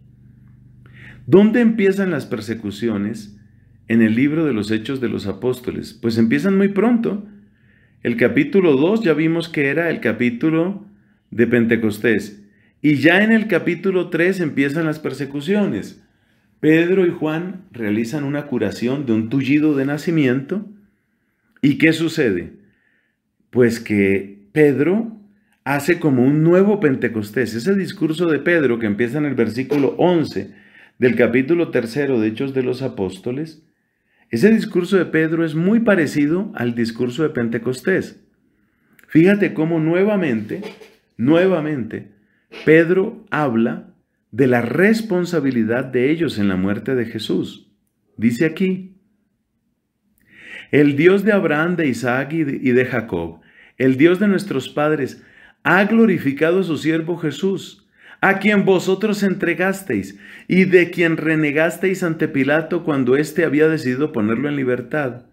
A: ¿Dónde empiezan las persecuciones en el libro de los Hechos de los Apóstoles? Pues empiezan muy pronto, el capítulo 2 ya vimos que era el capítulo de Pentecostés. Y ya en el capítulo 3 empiezan las persecuciones. Pedro y Juan realizan una curación de un tullido de nacimiento. ¿Y qué sucede? Pues que Pedro hace como un nuevo Pentecostés. Ese discurso de Pedro que empieza en el versículo 11 del capítulo 3 de Hechos de los Apóstoles ese discurso de Pedro es muy parecido al discurso de Pentecostés. Fíjate cómo nuevamente, nuevamente, Pedro habla de la responsabilidad de ellos en la muerte de Jesús. Dice aquí, el Dios de Abraham, de Isaac y de Jacob, el Dios de nuestros padres, ha glorificado a su siervo Jesús a quien vosotros entregasteis y de quien renegasteis ante Pilato cuando éste había decidido ponerlo en libertad.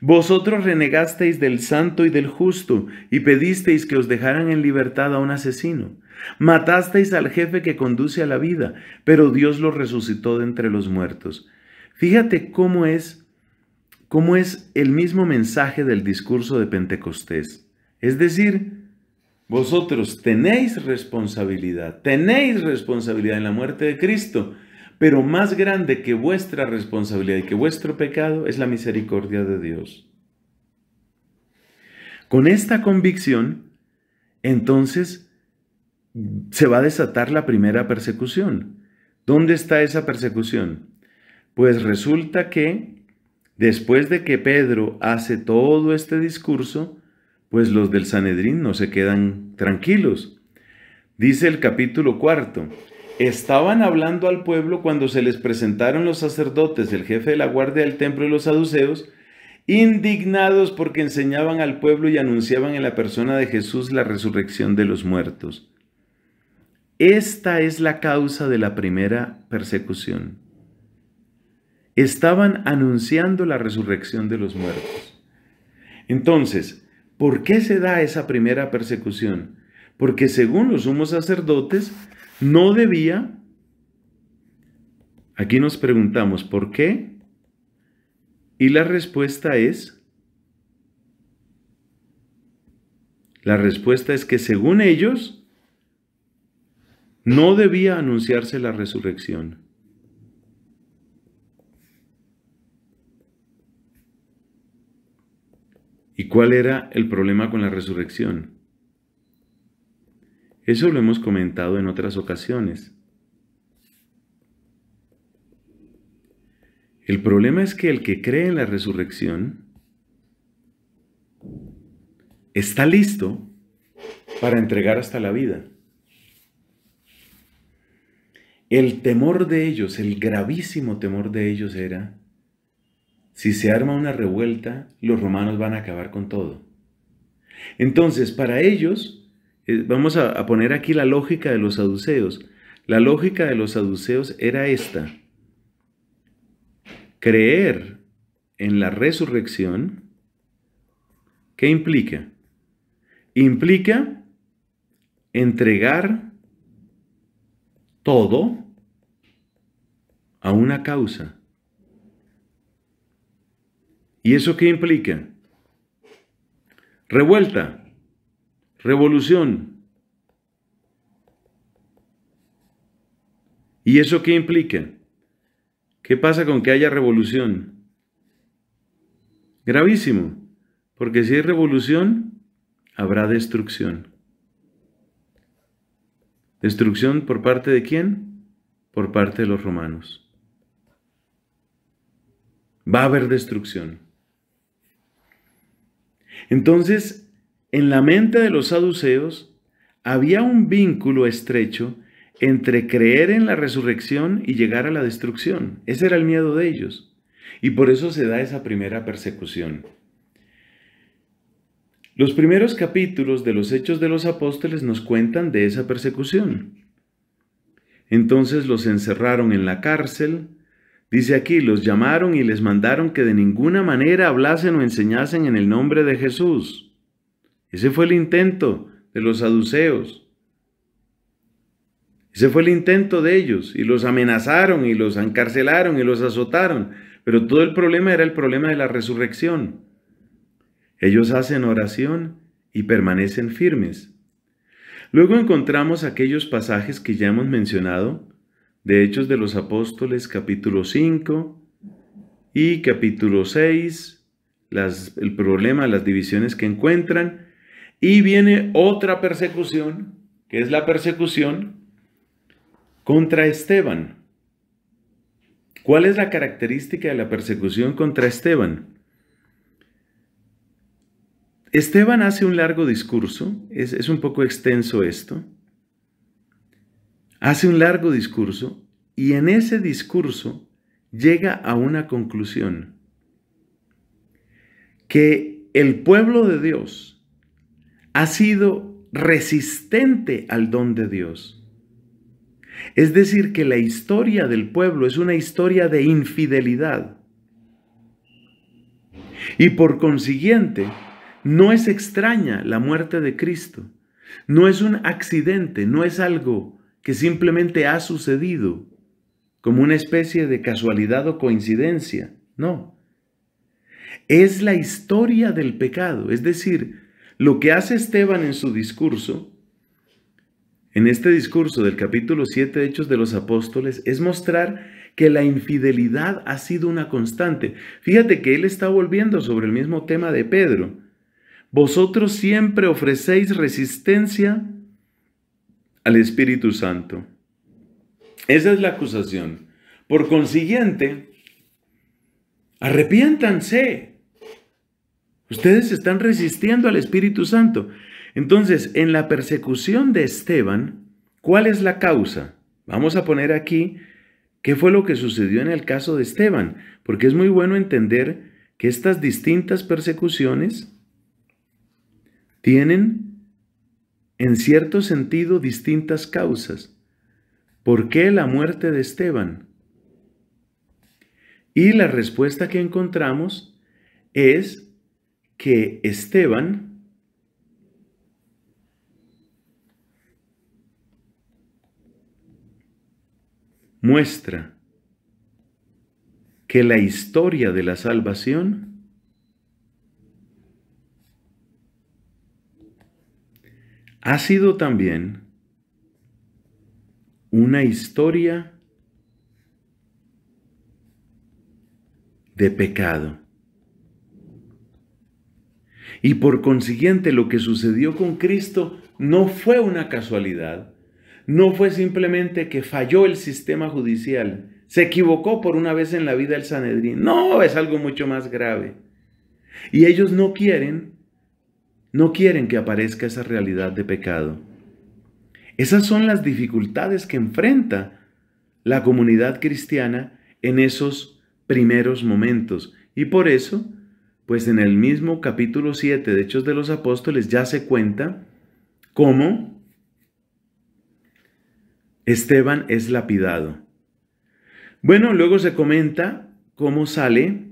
A: Vosotros renegasteis del santo y del justo y pedisteis que os dejaran en libertad a un asesino. Matasteis al jefe que conduce a la vida, pero Dios lo resucitó de entre los muertos. Fíjate cómo es, cómo es el mismo mensaje del discurso de Pentecostés. Es decir, vosotros tenéis responsabilidad, tenéis responsabilidad en la muerte de Cristo, pero más grande que vuestra responsabilidad y que vuestro pecado es la misericordia de Dios. Con esta convicción, entonces se va a desatar la primera persecución. ¿Dónde está esa persecución? Pues resulta que después de que Pedro hace todo este discurso, pues los del Sanedrín no se quedan tranquilos. Dice el capítulo cuarto, estaban hablando al pueblo cuando se les presentaron los sacerdotes, el jefe de la guardia del templo y los saduceos, indignados porque enseñaban al pueblo y anunciaban en la persona de Jesús la resurrección de los muertos. Esta es la causa de la primera persecución. Estaban anunciando la resurrección de los muertos. Entonces, ¿Por qué se da esa primera persecución? Porque según los sumos sacerdotes, no debía... Aquí nos preguntamos, ¿por qué? Y la respuesta es... La respuesta es que según ellos, no debía anunciarse la resurrección. cuál era el problema con la resurrección? Eso lo hemos comentado en otras ocasiones. El problema es que el que cree en la resurrección está listo para entregar hasta la vida. El temor de ellos, el gravísimo temor de ellos era si se arma una revuelta, los romanos van a acabar con todo. Entonces, para ellos, eh, vamos a poner aquí la lógica de los saduceos. La lógica de los saduceos era esta. Creer en la resurrección, ¿qué implica? Implica entregar todo a una causa. ¿Y eso qué implica? Revuelta, revolución. ¿Y eso qué implica? ¿Qué pasa con que haya revolución? Gravísimo, porque si hay revolución, habrá destrucción. ¿Destrucción por parte de quién? Por parte de los romanos. Va a haber destrucción. Entonces, en la mente de los saduceos había un vínculo estrecho entre creer en la resurrección y llegar a la destrucción. Ese era el miedo de ellos. Y por eso se da esa primera persecución. Los primeros capítulos de los Hechos de los Apóstoles nos cuentan de esa persecución. Entonces los encerraron en la cárcel, Dice aquí, los llamaron y les mandaron que de ninguna manera hablasen o enseñasen en el nombre de Jesús. Ese fue el intento de los saduceos. Ese fue el intento de ellos y los amenazaron y los encarcelaron y los azotaron. Pero todo el problema era el problema de la resurrección. Ellos hacen oración y permanecen firmes. Luego encontramos aquellos pasajes que ya hemos mencionado de Hechos de los Apóstoles capítulo 5 y capítulo 6, el problema, las divisiones que encuentran, y viene otra persecución, que es la persecución contra Esteban. ¿Cuál es la característica de la persecución contra Esteban? Esteban hace un largo discurso, es un poco extenso esto, Hace un largo discurso y en ese discurso llega a una conclusión, que el pueblo de Dios ha sido resistente al don de Dios. Es decir, que la historia del pueblo es una historia de infidelidad. Y por consiguiente, no es extraña la muerte de Cristo. No es un accidente, no es algo que simplemente ha sucedido como una especie de casualidad o coincidencia. No. Es la historia del pecado. Es decir, lo que hace Esteban en su discurso, en este discurso del capítulo 7 de Hechos de los Apóstoles, es mostrar que la infidelidad ha sido una constante. Fíjate que él está volviendo sobre el mismo tema de Pedro. Vosotros siempre ofrecéis resistencia al Espíritu Santo. Esa es la acusación. Por consiguiente, arrepiéntanse. Ustedes están resistiendo al Espíritu Santo. Entonces, en la persecución de Esteban, ¿cuál es la causa? Vamos a poner aquí qué fue lo que sucedió en el caso de Esteban, porque es muy bueno entender que estas distintas persecuciones tienen en cierto sentido distintas causas. ¿Por qué la muerte de Esteban? Y la respuesta que encontramos es que Esteban muestra que la historia de la salvación ha sido también una historia de pecado. Y por consiguiente lo que sucedió con Cristo no fue una casualidad, no fue simplemente que falló el sistema judicial, se equivocó por una vez en la vida el Sanedrín, no, es algo mucho más grave. Y ellos no quieren no quieren que aparezca esa realidad de pecado. Esas son las dificultades que enfrenta la comunidad cristiana en esos primeros momentos. Y por eso, pues en el mismo capítulo 7 de Hechos de los Apóstoles ya se cuenta cómo Esteban es lapidado. Bueno, luego se comenta cómo sale,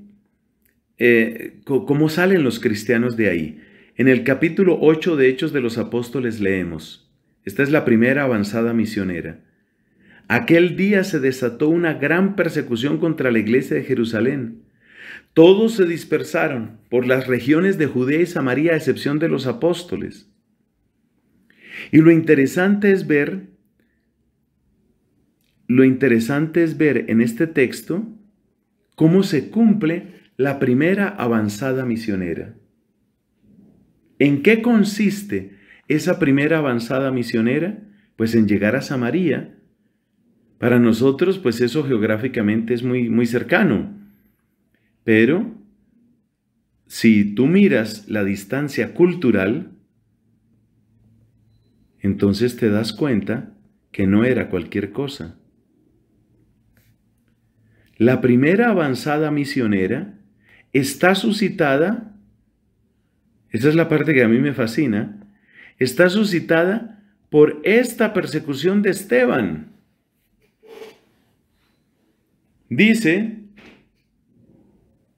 A: eh, cómo salen los cristianos de ahí. En el capítulo 8 de Hechos de los Apóstoles leemos, esta es la primera avanzada misionera. Aquel día se desató una gran persecución contra la iglesia de Jerusalén. Todos se dispersaron por las regiones de Judea y Samaria a excepción de los apóstoles. Y lo interesante es ver, lo interesante es ver en este texto cómo se cumple la primera avanzada misionera. ¿En qué consiste esa primera avanzada misionera? Pues en llegar a Samaria. Para nosotros, pues eso geográficamente es muy, muy cercano. Pero si tú miras la distancia cultural, entonces te das cuenta que no era cualquier cosa. La primera avanzada misionera está suscitada esa es la parte que a mí me fascina, está suscitada por esta persecución de Esteban. Dice,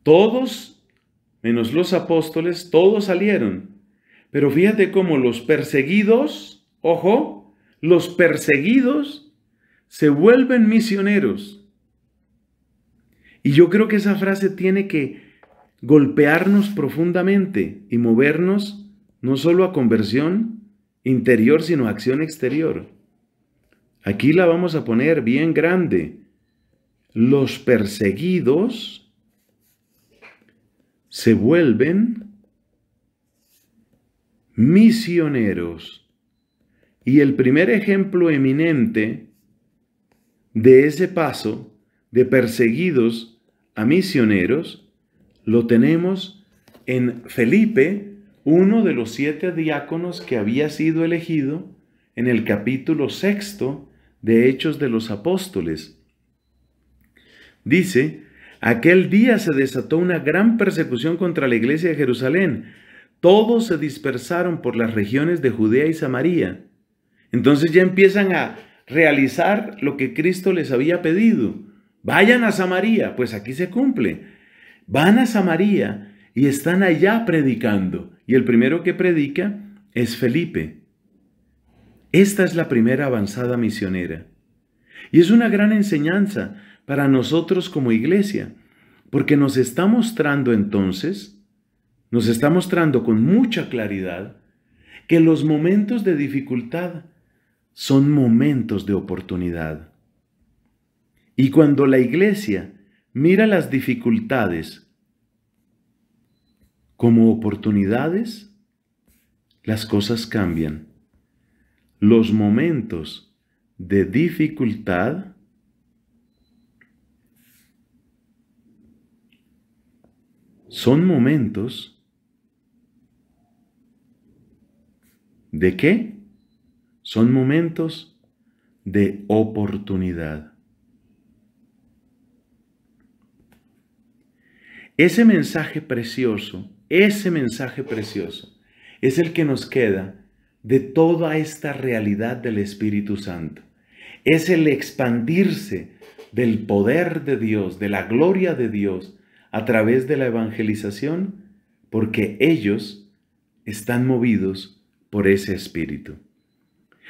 A: todos, menos los apóstoles, todos salieron. Pero fíjate cómo los perseguidos, ojo, los perseguidos se vuelven misioneros. Y yo creo que esa frase tiene que golpearnos profundamente y movernos no solo a conversión interior, sino a acción exterior. Aquí la vamos a poner bien grande. Los perseguidos se vuelven misioneros. Y el primer ejemplo eminente de ese paso de perseguidos a misioneros lo tenemos en Felipe, uno de los siete diáconos que había sido elegido en el capítulo sexto de Hechos de los Apóstoles. Dice, aquel día se desató una gran persecución contra la iglesia de Jerusalén. Todos se dispersaron por las regiones de Judea y Samaria. Entonces ya empiezan a realizar lo que Cristo les había pedido. Vayan a Samaria, pues aquí se cumple. Van a Samaria y están allá predicando. Y el primero que predica es Felipe. Esta es la primera avanzada misionera. Y es una gran enseñanza para nosotros como iglesia, porque nos está mostrando entonces, nos está mostrando con mucha claridad, que los momentos de dificultad son momentos de oportunidad. Y cuando la iglesia Mira las dificultades como oportunidades. Las cosas cambian. Los momentos de dificultad son momentos de qué? Son momentos de oportunidad. Ese mensaje precioso, ese mensaje precioso es el que nos queda de toda esta realidad del Espíritu Santo. Es el expandirse del poder de Dios, de la gloria de Dios, a través de la evangelización, porque ellos están movidos por ese Espíritu.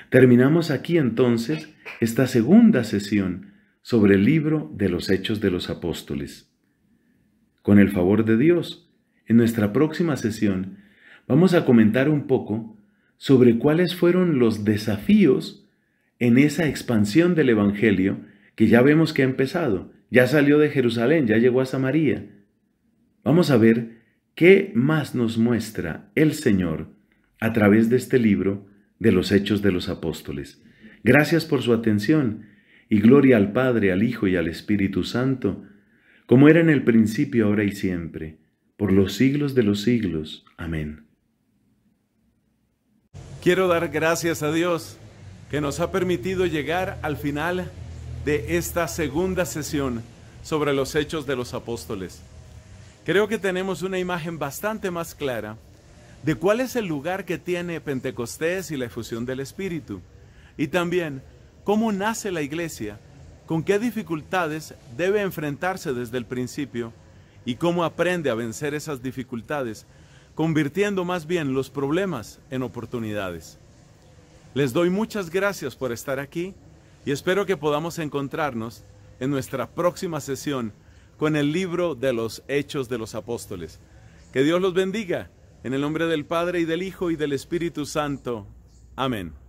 A: Terminamos aquí entonces esta segunda sesión sobre el libro de los Hechos de los Apóstoles. Con el favor de Dios, en nuestra próxima sesión vamos a comentar un poco sobre cuáles fueron los desafíos en esa expansión del Evangelio que ya vemos que ha empezado, ya salió de Jerusalén, ya llegó a Samaria. Vamos a ver qué más nos muestra el Señor a través de este libro de los Hechos de los Apóstoles. Gracias por su atención y gloria al Padre, al Hijo y al Espíritu Santo como era en el principio, ahora y siempre, por los siglos de los siglos. Amén. Quiero dar gracias a Dios que nos ha permitido llegar al final de esta segunda sesión sobre los hechos de los apóstoles. Creo que tenemos una imagen bastante más clara de cuál es el lugar que tiene Pentecostés y la efusión del Espíritu, y también cómo nace la iglesia con qué dificultades debe enfrentarse desde el principio y cómo aprende a vencer esas dificultades, convirtiendo más bien los problemas en oportunidades. Les doy muchas gracias por estar aquí y espero que podamos encontrarnos en nuestra próxima sesión con el libro de los Hechos de los Apóstoles. Que Dios los bendiga, en el nombre del Padre y del Hijo y del Espíritu Santo. Amén.